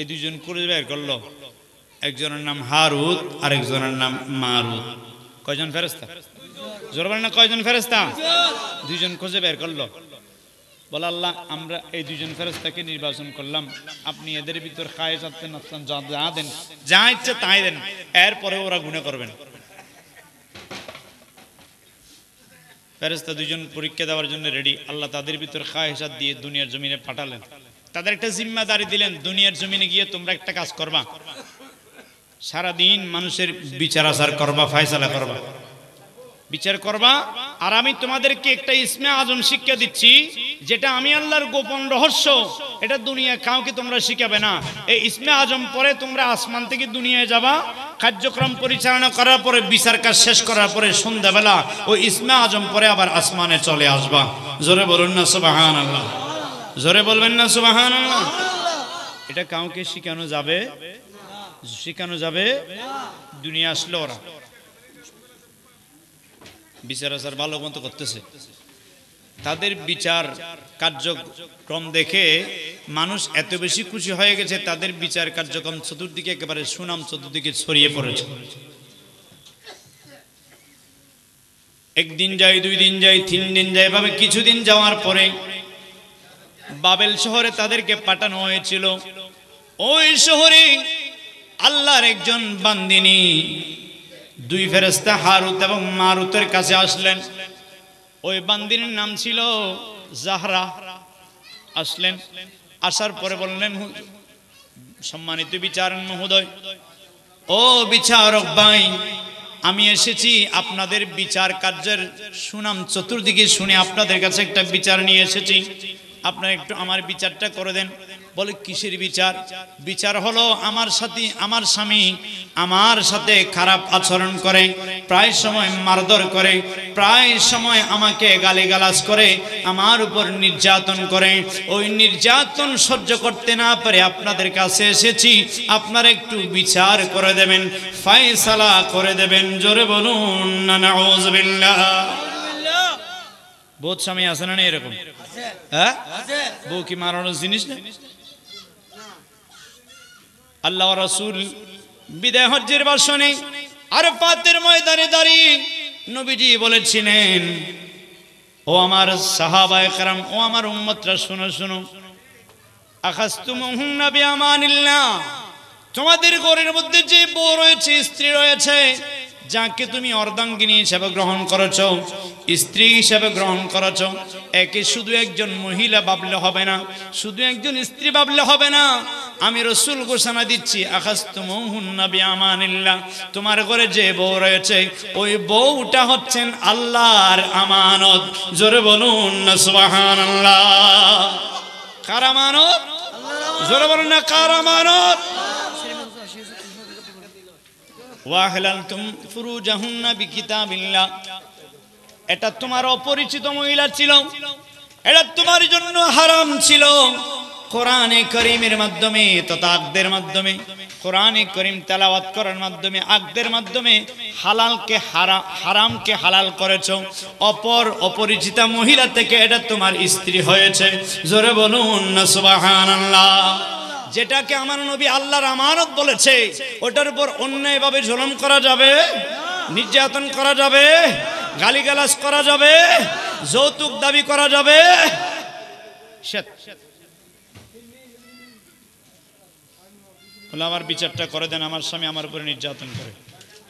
এই দুজন করে বের করলো একজনের নাম হারুদ আর একজনের নাম মারুদ কয়জন ফেরেস্তা জোর না কয়জন ফেরেস্তা দুজন খুঁজে বের করলো বলে আল্লাহ আমরা এই দুজন ফেরস্তাকে নির্বাচন করলাম আপনি এদের ভিতর খায় চাচ্ছেন যা দেন যা ইচ্ছে তাই দেন এরপরে ওরা গুণে করবেন ফেরেস্তা দুজন পরীক্ষা দেওয়ার জন্য রেডি আল্লাহ তাদের ভিতর হিসাব দিয়ে দুনিয়ার জমিনে পাঠালেন তাদের একটা জিম্মাদারি দিলেন দুনিয়ার জমিনে গিয়ে তোমরা একটা কাজ করবা সারাদিন মানুষের বিচার আচার করবা ফায়সালা করবা বিচার করবা আর আমি তোমাদেরকে একটা ইসমে আজম শিক্ষা দিচ্ছি যেটা আমি আল্লাহর গোপন রহস্য এটা দুনিয়া কাউকে তোমরা শিখাবে না এই ইসমে আজম পরে তোমরা আসমান থেকে দুনিয়ায় যাবা কার্যক্রম পরিচালনা করার পরে বিচার কাজ শেষ করার পরে সন্ধ্যাবেলা ওই ইসমে আজম পরে আবার আসমানে চলে আসবা জোরে বলুন না সুবাহান আল্লাহ জোরে বলবেন না সুবাহান আল্লাহ এটা কাউকে শিখানো যাবে শিখানো যাবে দুনিয়া আসলো ওরা বিচার আচার ভালো মতো করতেছে তাদের বিচার কার্যক্রম দেখে মানুষ এত বেশি খুশি হয়ে গেছে তাদের বিচার কার্যক্রম চতুর্দিকে একেবারে সুনাম চতুর্দিকে ছড়িয়ে পড়েছে একদিন যাই দুই দিন যাই তিন দিন যাই এভাবে কিছুদিন যাওয়ার পরে বাবেল শহরে তাদেরকে পাঠানো হয়েছিল ওই শহরে আল্লাহর একজন বান্দিনী দুই ফেরেস্তা হারুত এবং মারুতের কাছে আসলেন ওই বান্দির নাম ছিল জাহরা আসলেন আসার পরে বললেন সম্মানিত বিচার মহোদয় ও বিচারক ভাই আমি এসেছি আপনাদের বিচার কার্যের সুনাম চতুর্দিকে শুনে আপনাদের কাছে একটা বিচার নিয়ে এসেছি আপনারা একটু আমার বিচারটা করে দেন বলে কিসের বিচার বিচার হলো আমার সাথে আমার স্বামী আমার সাথে খারাপ আচরণ করে প্রায় সময় মারধর করে প্রায় সময় আমাকে গালিগালাজ করে আমার উপর নির্যাতন করে ওই নির্যাতন সহ্য করতে না পারে আপনাদের কাছে এসেছি আপনারা একটু বিচার করে দেবেন ফায়সালা করে দেবেন জোরে বলুন বহুত স্বামী আছে না এরকম হ্যাঁ বউ কি মারানোর জিনিস না আল্লাহ রসুল বিদায় হজ্জের বাসনে আর পাতের ময়দানে দাঁড়িয়ে নবীজি বলেছিলেন ও আমার সাহাবা একরাম ও আমার উম্মতরা শুনো শুনো তোমাদের ঘরের মধ্যে যে বউ রয়েছে স্ত্রী রয়েছে যাকে তুমি অর্ধাঙ্গিনী হিসাবে গ্রহণ করেছ স্ত্রী হিসাবে গ্রহণ করেছ একে শুধু একজন মহিলা ভাবলে হবে না শুধু একজন স্ত্রী ভাবলে হবে না আমি রসুল ঘোষণা দিচ্ছি আকাশ আমানিল্লাহ তোমার ঘরে যে বউ রয়েছে ওই বউটা হচ্ছেন আল্লাহর আমানত জোরে বলুন কারামানত জোরে বলুন না কারামানত ওয়াহলালতুম ফুরুজাহুন্না বিকিতাবিল্লাহ এটা তোমার অপরিচিত মহিলা ছিল এটা তোমার জন্য হারাম ছিল কোরআনে করিমের মাধ্যমে তথা আগদের মাধ্যমে কোরআনে করিম তেলাওয়াত করার মাধ্যমে আগদের মাধ্যমে হালালকে হারা হারামকে হালাল করেছ অপর অপরিচিতা মহিলা থেকে এটা তোমার স্ত্রী হয়েছে জোরে বলুন আল্লাহ যেটাকে আমার নবী আল্লাহর আমানত বলেছে ওটার উপর অন্যায়ভাবে জলম করা যাবে নির্যাতন করা যাবে গালিগালাজ করা যাবে যৌতুক দাবি করা যাবে আমার বিচারটা করে দেন আমার স্বামী আমার উপরে নির্যাতন করে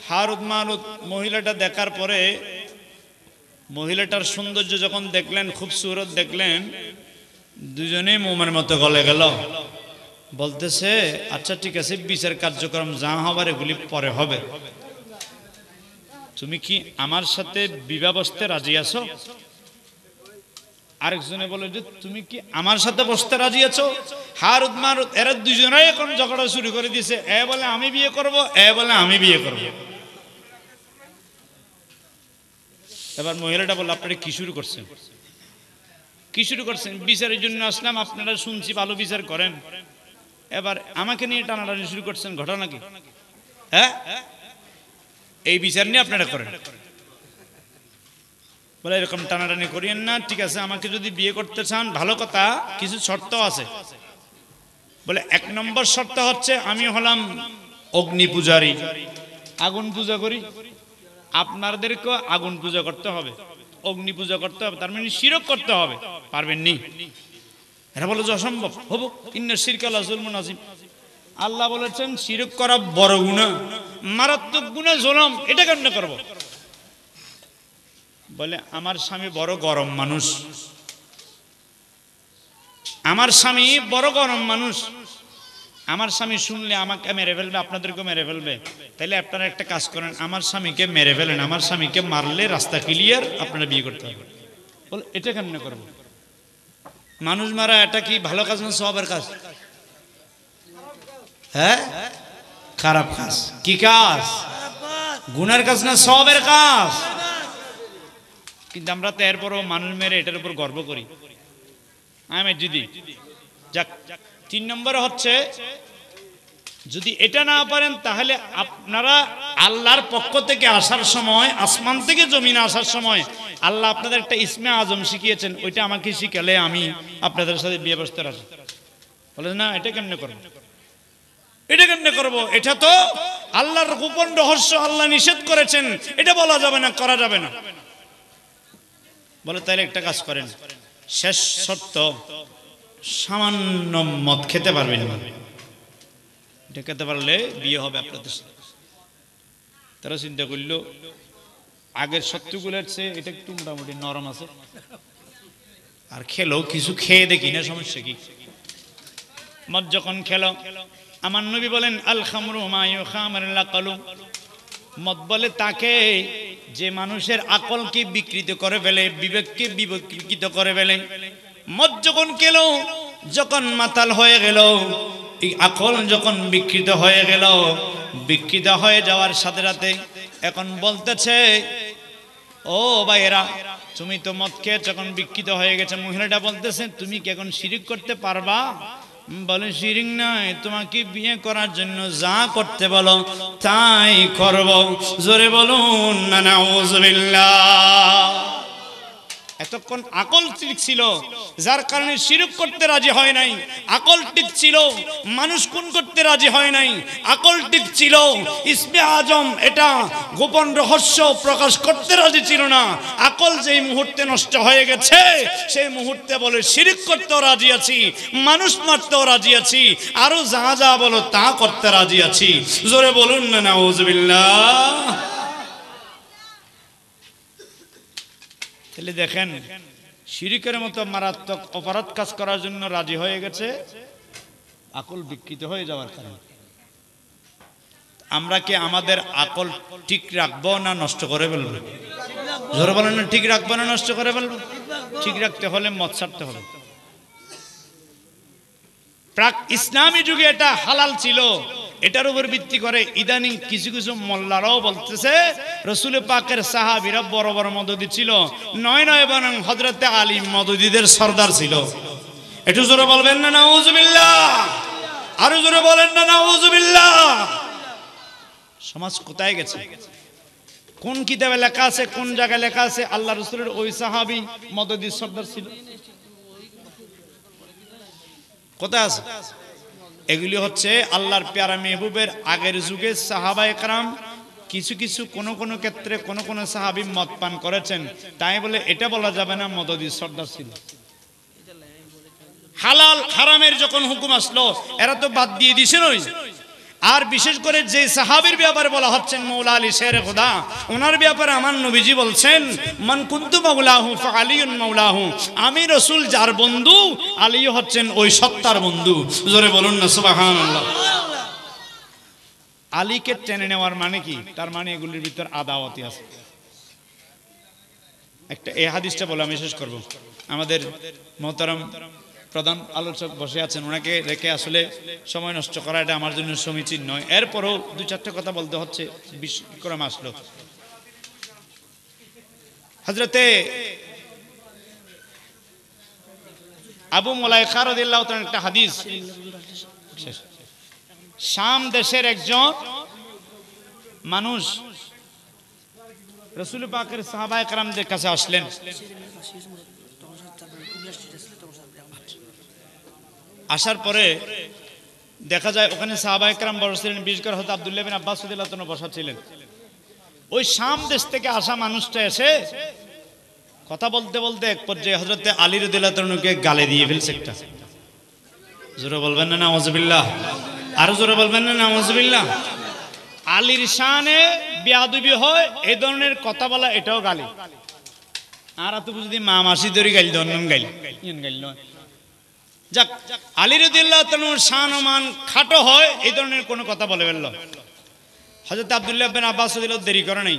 হারুদ মারুদ মহিলাটা দেখার পরে মহিলাটার সৌন্দর্য যখন দেখলেন খুব সুরত দেখলেন দুজনেই মোমের মতো গলে গেল বলতেছে আচ্ছা ঠিক আছে বিচার কার্যক্রম যা হবার এগুলি পরে হবে তুমি কি আমার সাথে বিবাহ বসতে রাজি আছো আরেকজনে বলে যে তুমি কি আমার সাথে বসতে রাজি আছো হারুদ মারুদ এরা দুজনাই এখন ঝগড়া শুরু করে দিছে এ বলে আমি বিয়ে করব এ বলে আমি বিয়ে করব এবার মহিলাটা বলল আপনারা কি শুরু করছেন কি শুরু করছেন বিচারের জন্য আসলাম আপনারা শুনছি ভালো বিচার করেন এবার আমাকে নিয়ে টানাটানি শুরু করছেন ঘটনা কি হ্যাঁ এই বিচার নিয়ে আপনারা করেন বলে এরকম টানাটানি করিয়েন না ঠিক আছে আমাকে যদি বিয়ে করতে চান ভালো কথা কিছু শর্ত আছে বলে এক নম্বর শর্ত হচ্ছে আমি হলাম অগ্নি পূজারী আগুন পূজা করি আপনাদেরকে আগুন পূজা করতে হবে অগ্নি পূজা করতে হবে তার মানে শিরক করতে হবে পারবেন নি এরা বলে যে অসম্ভব হবো ইন্না শিরকাল জুলম নাজিম আল্লাহ বলেছেন সিরক করা বড় গুণা মারাত্মক গুণা জোলম এটা কেন করব বলে আমার স্বামী বড় গরম মানুষ আমার স্বামী বড় গরম মানুষ আমার স্বামী শুনলে আমাকে মেরে ফেলবে আপনাদেরকে মেরে ফেলবে তাহলে আপনারা একটা কাজ করেন আমার স্বামীকে মেরে ফেলেন আমার স্বামীকে মারলে রাস্তা ক্লিয়ার আপনারা বিয়ে করতে হবে বলে এটা কেন করবো মানুষ মারা এটা কি ভালো কাজ না সবের কাজ হ্যাঁ খারাপ কাজ কি কাজ গুনার কাজ না সবের কাজ কিন্তু আমরা তো এরপরও মানুষ মেরে এটার উপর গর্ব করি আমি যদি যাক তিন নম্বরে হচ্ছে যদি এটা না পারেন তাহলে আপনারা আল্লাহর পক্ষ থেকে আসার সময় আসমান থেকে জমিনে আসার সময় আল্লাহ আপনাদের একটা ইসমে আজম শিখিয়েছেন ওইটা আমাকে শিখালে আমি আপনাদের সাথে বিয়ে আসি বলে না এটা কেমনে করবো এটা কেমনে করব এটা তো আল্লাহর গোপন রহস্য আল্লাহ নিষেধ করেছেন এটা বলা যাবে না করা যাবে না বলে তাহলে একটা কাজ করেন শেষ সত্য সামান্য মদ খেতে পারবেন না ঠেকাতে পারলে বিয়ে হবে আপনাদের সাথে তারা চিন্তা করলো আগের শত্রুগুলোর চেয়ে এটা একটু মোটামুটি নরম আছে আর খেলো কিছু খেয়ে দেখি না সমস্যা কি মদ যখন খেলো আমার নবী বলেন আল খামরু মায়ু খামার লাকালু মদ বলে তাকে যে মানুষের আকলকে বিকৃত করে ফেলে বিবেককে বিবেকৃত করে ফেলে মদ যখন খেলো যখন মাতাল হয়ে গেল এই আকল যখন বিকৃত হয়ে গেল বিকৃত হয়ে যাওয়ার সাথে সাথে এখন বলতেছে ও ভাইয়েরা তুমি তো মত খেয়ে যখন বিকৃত হয়ে গেছে মহিলাটা বলতেছে তুমি কি এখন শিরিক করতে পারবা বলে শিরিং নাই তোমাকে বিয়ে করার জন্য যা করতে বলো তাই করব জোরে বলুন না না এতক্ষণ আকল ঠিক ছিল যার কারণে শিরুক করতে রাজি হয় নাই আকল ঠিক ছিল মানুষ কোন করতে রাজি হয় নাই আকল ঠিক ছিল ইসমে আজম এটা গোপন রহস্য প্রকাশ করতে রাজি ছিল না আকল যেই মুহূর্তে নষ্ট হয়ে গেছে সেই মুহূর্তে বলে শিরুক করতেও রাজি আছি মানুষ মারতেও রাজি আছি আরো যা যা বলো তা করতে রাজি আছি জোরে বলুন না নাউজবিল্লাহ তাহলে দেখেন শিরিকের মতো মারাত্মক অপরাধ কাজ করার জন্য রাজি হয়ে গেছে আকল বিকৃত হয়ে যাওয়ার কারণে আমরা কি আমাদের আকল ঠিক রাখবো না নষ্ট করে ফেলবো ধরে বলেন না ঠিক রাখবো না নষ্ট করে ফেলবো ঠিক রাখতে হলে মদ ছাড়তে হবে প্রাক ইসলামী যুগে এটা হালাল ছিল এটার উপর ভিত্তি করে ইদানিং কিছু কিছু মোল্লারাও বলতেছে রসুল পাকের সাহাবিরা বড় বড় মদতি ছিল নয় নয় বরং হজরতে আলী মদতিদের সর্দার ছিল একটু জোরে বলবেন না উজুবিল্লা আরো জোরে বলেন না উজুবিল্লা সমাজ কোথায় গেছে কোন কিতাবে লেখা আছে কোন জায়গায় লেখা আছে আল্লাহ রসুলের ওই সাহাবি মদদি সর্দার ছিল কোথায় আছে এগুলি হচ্ছে আল্লাহর প্যারা মেহবুবের আগের যুগে সাহাবা একরাম কিছু কিছু কোন কোন ক্ষেত্রে কোন কোন সাহাবি মদ পান করেছেন তাই বলে এটা বলা যাবে না মদদি সর্দার ছিল হালাল হারামের যখন হুকুম আসলো এরা তো বাদ দিয়ে দিছে নয় আর বিশেষ করে যে সাহাবির ব্যাপারে বলা হচ্ছেন মৌলা আলী শের খোদা ওনার ব্যাপারে আমার নবীজি বলছেন মন কুন্তু মৌলাহু আলিউন মৌলাহ আমি রসুল যার বন্ধু আলী হচ্ছেন ওই সত্তার বন্ধু জোরে বলুন না সুবাহান আলীকে টেনে নেওয়ার মানে কি তার মানে এগুলির ভিতর আদাওয়াতি আছে একটা এ হাদিসটা বলে আমি শেষ করব আমাদের মোহতারাম প্রধান আলোচক বসে আছেন ওনাকে রেখে আসলে সময় নষ্ট করা এটা আমার জন্য সমীচীন নয় এরপরও দু চারটে কথা বলতে হচ্ছে বিক্রম আসলো হজরতে আবু মোলাই খারদুল্লাহ একটা হাদিস শাম দেশের একজন মানুষ রসুল পাকের সাহাবায় কারামদের কাছে আসলেন আসার পরে দেখা যায় ওখানে সাহাবা একরাম বড় ছিলেন বিশগর হত আবদুল্লাহ বিন আব্বাস বসা ছিলেন ওই শাম দেশ থেকে আসা মানুষটা এসে কথা বলতে বলতে এক পর্যায়ে হজরত আলী রদুল্লাহকে গালে দিয়ে ফেলছে একটা জোরে বলবেন না নাওয়াজবিল্লাহ আরো জোরে বলবেন না নাওয়াজবিল্লাহ আলীর শানে বিয়াদুবি হয় এই ধরনের কথা বলা এটাও গালি আর তো যদি মা মাসি ধরে গাইল ধর গাইল গাইল নয় যাক আলিরুদ্দিল্লাহ তনুর শান মান খাটো হয় এই ধরনের কোনো কথা বলে ফেলল হজরত আবদুল্লাহ বিন আব্বাস দেরি করে নাই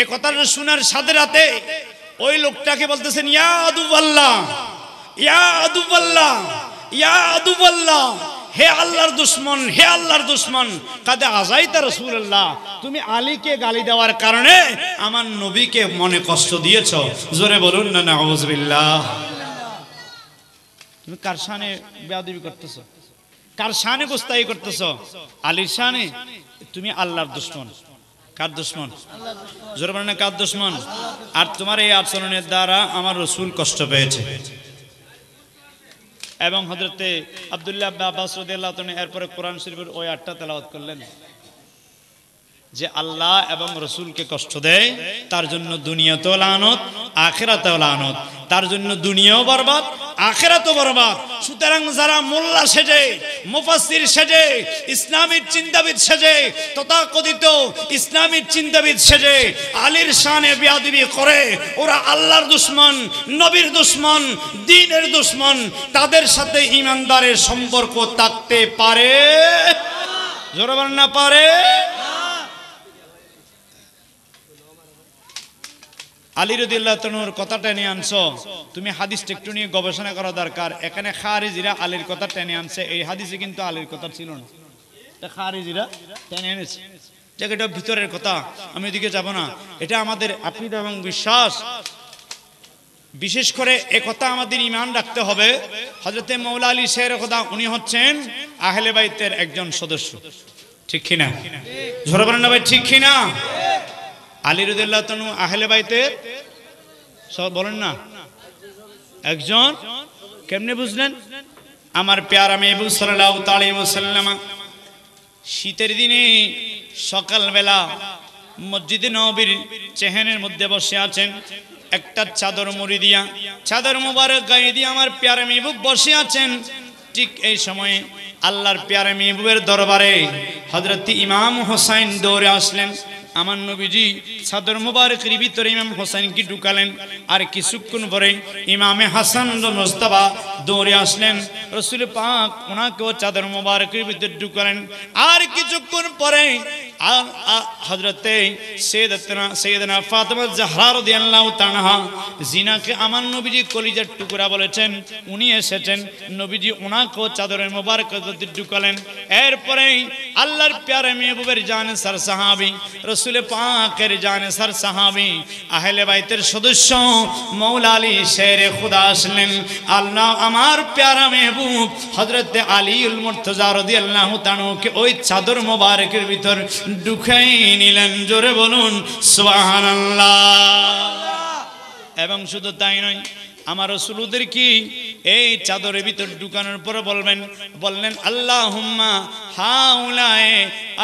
এ কথাটা শোনার সাথে রাতে ওই লোকটাকে বলতেছেন ইয়া আদুবাল্লাহ ইয়া আদুবাল্লাহ ইয়া আদুবাল্লাহ হে আল্লাহর দুশ্মন হে আল্লাহর দুশ্মন কাদের আজাই তা রসুল্লাহ তুমি আলীকে গালি দেওয়ার কারণে আমার নবীকে মনে কষ্ট দিয়েছ জোরে বলুন না না তুমি কার সানে বেয়াদবি করতেছ কার সানে গোস্তাই করতেছ আলির সানে তুমি আল্লাহর দুশ্মন কার দুশ্মন জোর না কার দুশ্মন আর তোমার এই আচরণের দ্বারা আমার রসুল কষ্ট পেয়েছে এবং হজরতে আবদুল্লাহ আব্বাস রদিয়াল্লাহ তুমি এরপরে কোরআন শরীফের ওই আটটা তেলাওয়াত করলেন যে আল্লাহ এবং রসুলকে কষ্ট দেয় তার জন্য দুনিয়াতেও লানত আখেরাতেও লানত তার জন্য দুনিয়াও বরবাদ আখেরা তো বরবাদ সুতরাং যারা মোল্লা সেজে মুফাসির সেজে ইসলামিক চিন্তাবিদ সেজে তথাকথিত ইসলামিক চিন্তাবিদ সেজে আলীর শানে বিয়াদিবি করে ওরা আল্লাহর দুশ্মন নবীর দুশ্মন দিনের দুশ্মন তাদের সাথে ইমানদারের সম্পর্ক থাকতে পারে জোরবার না পারে আলী তনুর কথা টেনে আনছো তুমি হাদিস একটু নিয়ে গবেষণা করা দরকার এখানে খারিজিরা আলীর কথা টেনে আনছে এই হাদিসে কিন্তু আলীর কথা ছিল না খারিজিরা টেনে এনেছে এটা ভিতরের কথা আমি ওদিকে যাব না এটা আমাদের আপিদা এবং বিশ্বাস বিশেষ করে একথা আমাদের ইমান রাখতে হবে হজরতে মৌলা আলী শের কথা উনি হচ্ছেন আহলে বাইতের একজন সদস্য ঠিক কিনা ঝোরবান্না ভাই ঠিক কিনা আলী রুদুল্লাহ তনু আহলে বাইতে সব বলেন না একজন কেমনে বুঝলেন আমার পেয়ারা মেহবুব সাল্লাহ তালিমসাল্লামা শীতের দিনে সকালবেলা মসজিদে নবীর চেহেনের মধ্যে বসে আছেন একটা চাদর মুড়ি দিয়া চাদর মুবারক গায়ে দিয়ে আমার পেয়ারা মেহবুব বসে আছেন ঠিক এই সময়ে আল্লাহর পেয়ারা মেহবুবের দরবারে হজরত ইমাম হোসাইন দৌড়ে আসলেন আমার নবীজি সাদর মুবারকের ভিতরে ইমাম হোসেনকে ঢুকালেন আর কিছুক্ষণ পরে ইমামে হাসান মোস্তফা দৌড়ে আসলেন রসুল পাক ওনাকেও চাদর মুবারকের ভিতরে ঢুকালেন আর কিছুক্ষণ পরে হজরতে সৈয়দনা সৈয়দনা ফাতেমা জাহরা রাদিয়াল্লাহু তানহা জিনাকে আমার নবীজি কলিজার টুকরা বলেছেন উনি এসেছেন নবীজি ওনাকেও চাদরের মোবারক ঢুকালেন এরপরেই আল্লাহর প্যারে মেহবুবের জান সার সাহাবি রসুল পাকের জান সার সাহাবি আহলে বাইতের সদস্য মৌলা আলী শের খুদা আসলেন আল্লাহ আমার প্যারা মেহবুব হজরত আলী উল মুর্তজা রদিয়াল্লাহু তানুকে ওই চাদর মোবারকের ভিতর ঢুকাই নিলেন জোরে বলুন সোহান এবং শুধু তাই নয় আমার রসুলুদের কি এই চাদরের ভিতর ঢুকানোর পর বলবেন বললেন আল্লাহ হুম্মা হাউলায়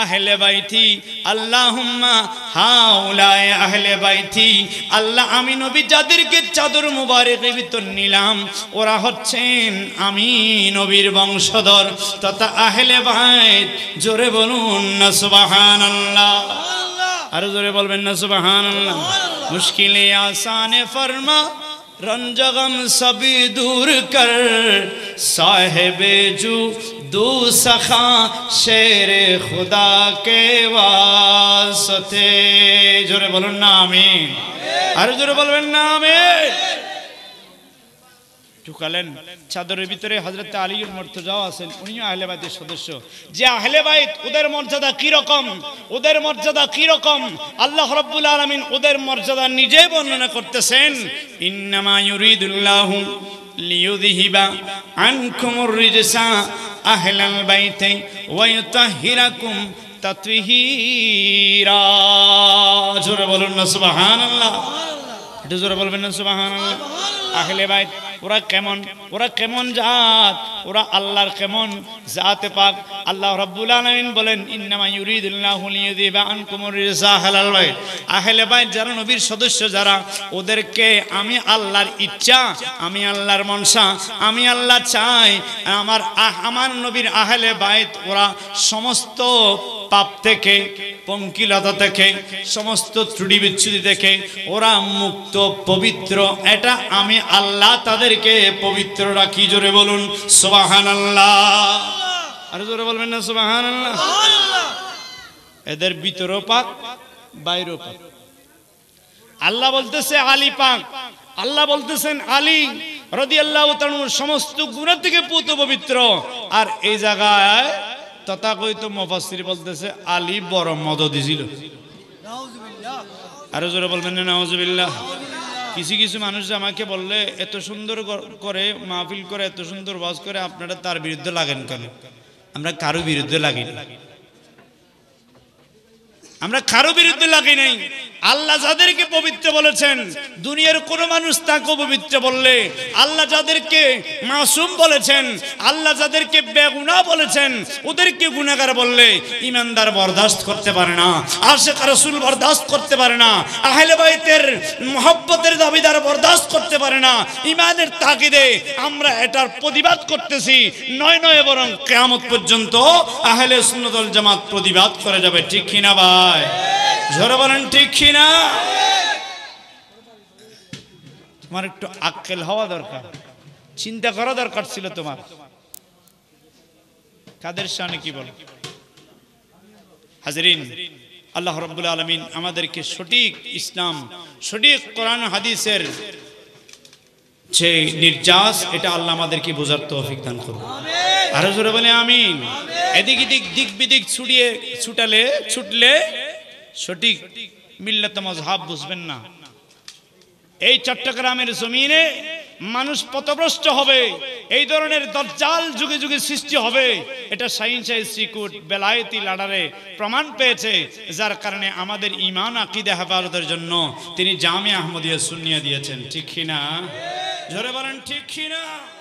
আহলে বাইথি আল্লাহ হুম্মা হাউলায় আহলে বাইথি আল্লাহ আমি নবী যাদেরকে চাদর মুবারকের ভিতর নিলাম ওরা হচ্ছেন আমি নবীর বংশধর তথা আহলে ভাই জোরে বলুন না আল্লাহ আরো জোরে বলবেন না আল্লাহ মুশকিলে আসানে ফরমা रंजगम सभी दूर कर साहेब जू दू सखा शेर खुदा के वास्ते जोरे बोलो ना आमीन अरे जोरे बोलবেন না আমিন ঢুকালেন চাদরের ভিতরে হজরত আলীর মর্তজাও আছেন উনিও আহলেবাদের সদস্য যে আহলেবাইত ওদের মর্যাদা রকম ওদের মর্যাদা রকম আল্লাহ রাব্বুল আলামিন ওদের মর্যাদা নিজে বর্ণনা করতেছেন ইন্নামা ইউরিদুল্লাহু লিইউযহিবা আনকুমুর রিজসা আহলাল বাইতে ওয়ায়ুতাহিরাকুম তাতহীরা জোরে বলুন না সুবহানাল্লাহ একটু জোরে বলবেন না সুবহানাল্লাহ আহলে বাইত ওরা কেমন ওরা কেমন জাত ওরা আল্লাহর কেমন জাতে পাক আল্লাহ রাব্বুল আলামিন বলেন ইন্নামা ইউরিদুল্লাহু লিইয়যিবা আনকুমুর রিজাহ আলাল বাইত আহলে বাইত যারা নবীর সদস্য যারা ওদেরকে আমি আল্লাহর ইচ্ছা আমি আল্লাহর মনসা আমি আল্লাহ চাই আমার আমার নবীর আহলে বাইত ওরা সমস্ত পাপ থেকে পঙ্কিলতা থেকে সমস্ত ত্রুটি বিচ্ছুতি থেকে ওরা মুক্ত পবিত্র এটা আমি আল্লাহ তাদের আমাদেরকে পবিত্র রাখি জোরে বলুন সোবাহান আল্লাহ আর জোরে বলবেন না সোবাহান আল্লাহ এদের ভিতর পাক বাইরেও পাক আল্লাহ বলতেছে আলী পাক আল্লাহ বলতেছেন আলী রদি আল্লাহ সমস্ত গুণের থেকে পুত পবিত্র আর এই জায়গায় তথাকথিত মফাসির বলতেছে আলী বড় মদ দিছিল আরো জোরে বলবেন না নজবিল্লাহ হ্যাঁ। কিছু কিছু মানুষ আমাকে বললে এত সুন্দর করে মাহফিল করে এত সুন্দর বাস করে আপনারা তার বিরুদ্ধে লাগেন কেন আমরা কারো বিরুদ্ধে লাগি আমরা কারো বিরুদ্ধে লাগি নাই আল্লাহ যাদেরকে পবিত্র বলেছেন দুনিয়ার কোন মানুষ তাকে পবিত্র বললে আল্লাহ যাদেরকে মাসুম বলেছেন আল্লাহ যাদেরকে বেগুনা বলেছেন ওদেরকে গুণাগার বললে ইমানদার বরদাস্ত করতে পারে না আশেখ রসুল বরদাস্ত করতে পারে না আহলে বাইতের মহব্বতের দাবিদার বরদাস্ত করতে পারে না ইমানের তাগিদে আমরা এটার প্রতিবাদ করতেছি নয় নয় বরং কেয়ামত পর্যন্ত আহলে সুন্দর জামাত প্রতিবাদ করা যাবে ঠিক কিনা ভাই ঝরে বলেন ঠিক কিনা তোমার একটু আক্কেল হওয়া দরকার চিন্তা করা দরকার ছিল তোমার কাদের সামনে কি বল হাজরিন আল্লাহ রব্বুল আলমিন আমাদেরকে সঠিক ইসলাম সঠিক কোরআন হাদিসের যে নির্যাস এটা আল্লাহ আমাদেরকে বোঝার তৌফিক দান করবো আরো জোরে বলে আমিন এদিক এদিক দিক বিদিক ছুটিয়ে ছুটালে ছুটলে সঠিক মিল্লত মজহাব বুঝবেন না এই চট্টগ্রামের জমিনে মানুষ পথভ্রষ্ট হবে এই ধরনের দরজাল যুগে যুগে সৃষ্টি হবে এটা সাইন্স সিকুট বেলায়েতি লাডারে প্রমাণ পেয়েছে যার কারণে আমাদের ইমান আকিদে হেফাজতের জন্য তিনি জামে আহমদিয়া শুনিয়া দিয়েছেন ঠিক কিনা ঝরে বলেন ঠিক কিনা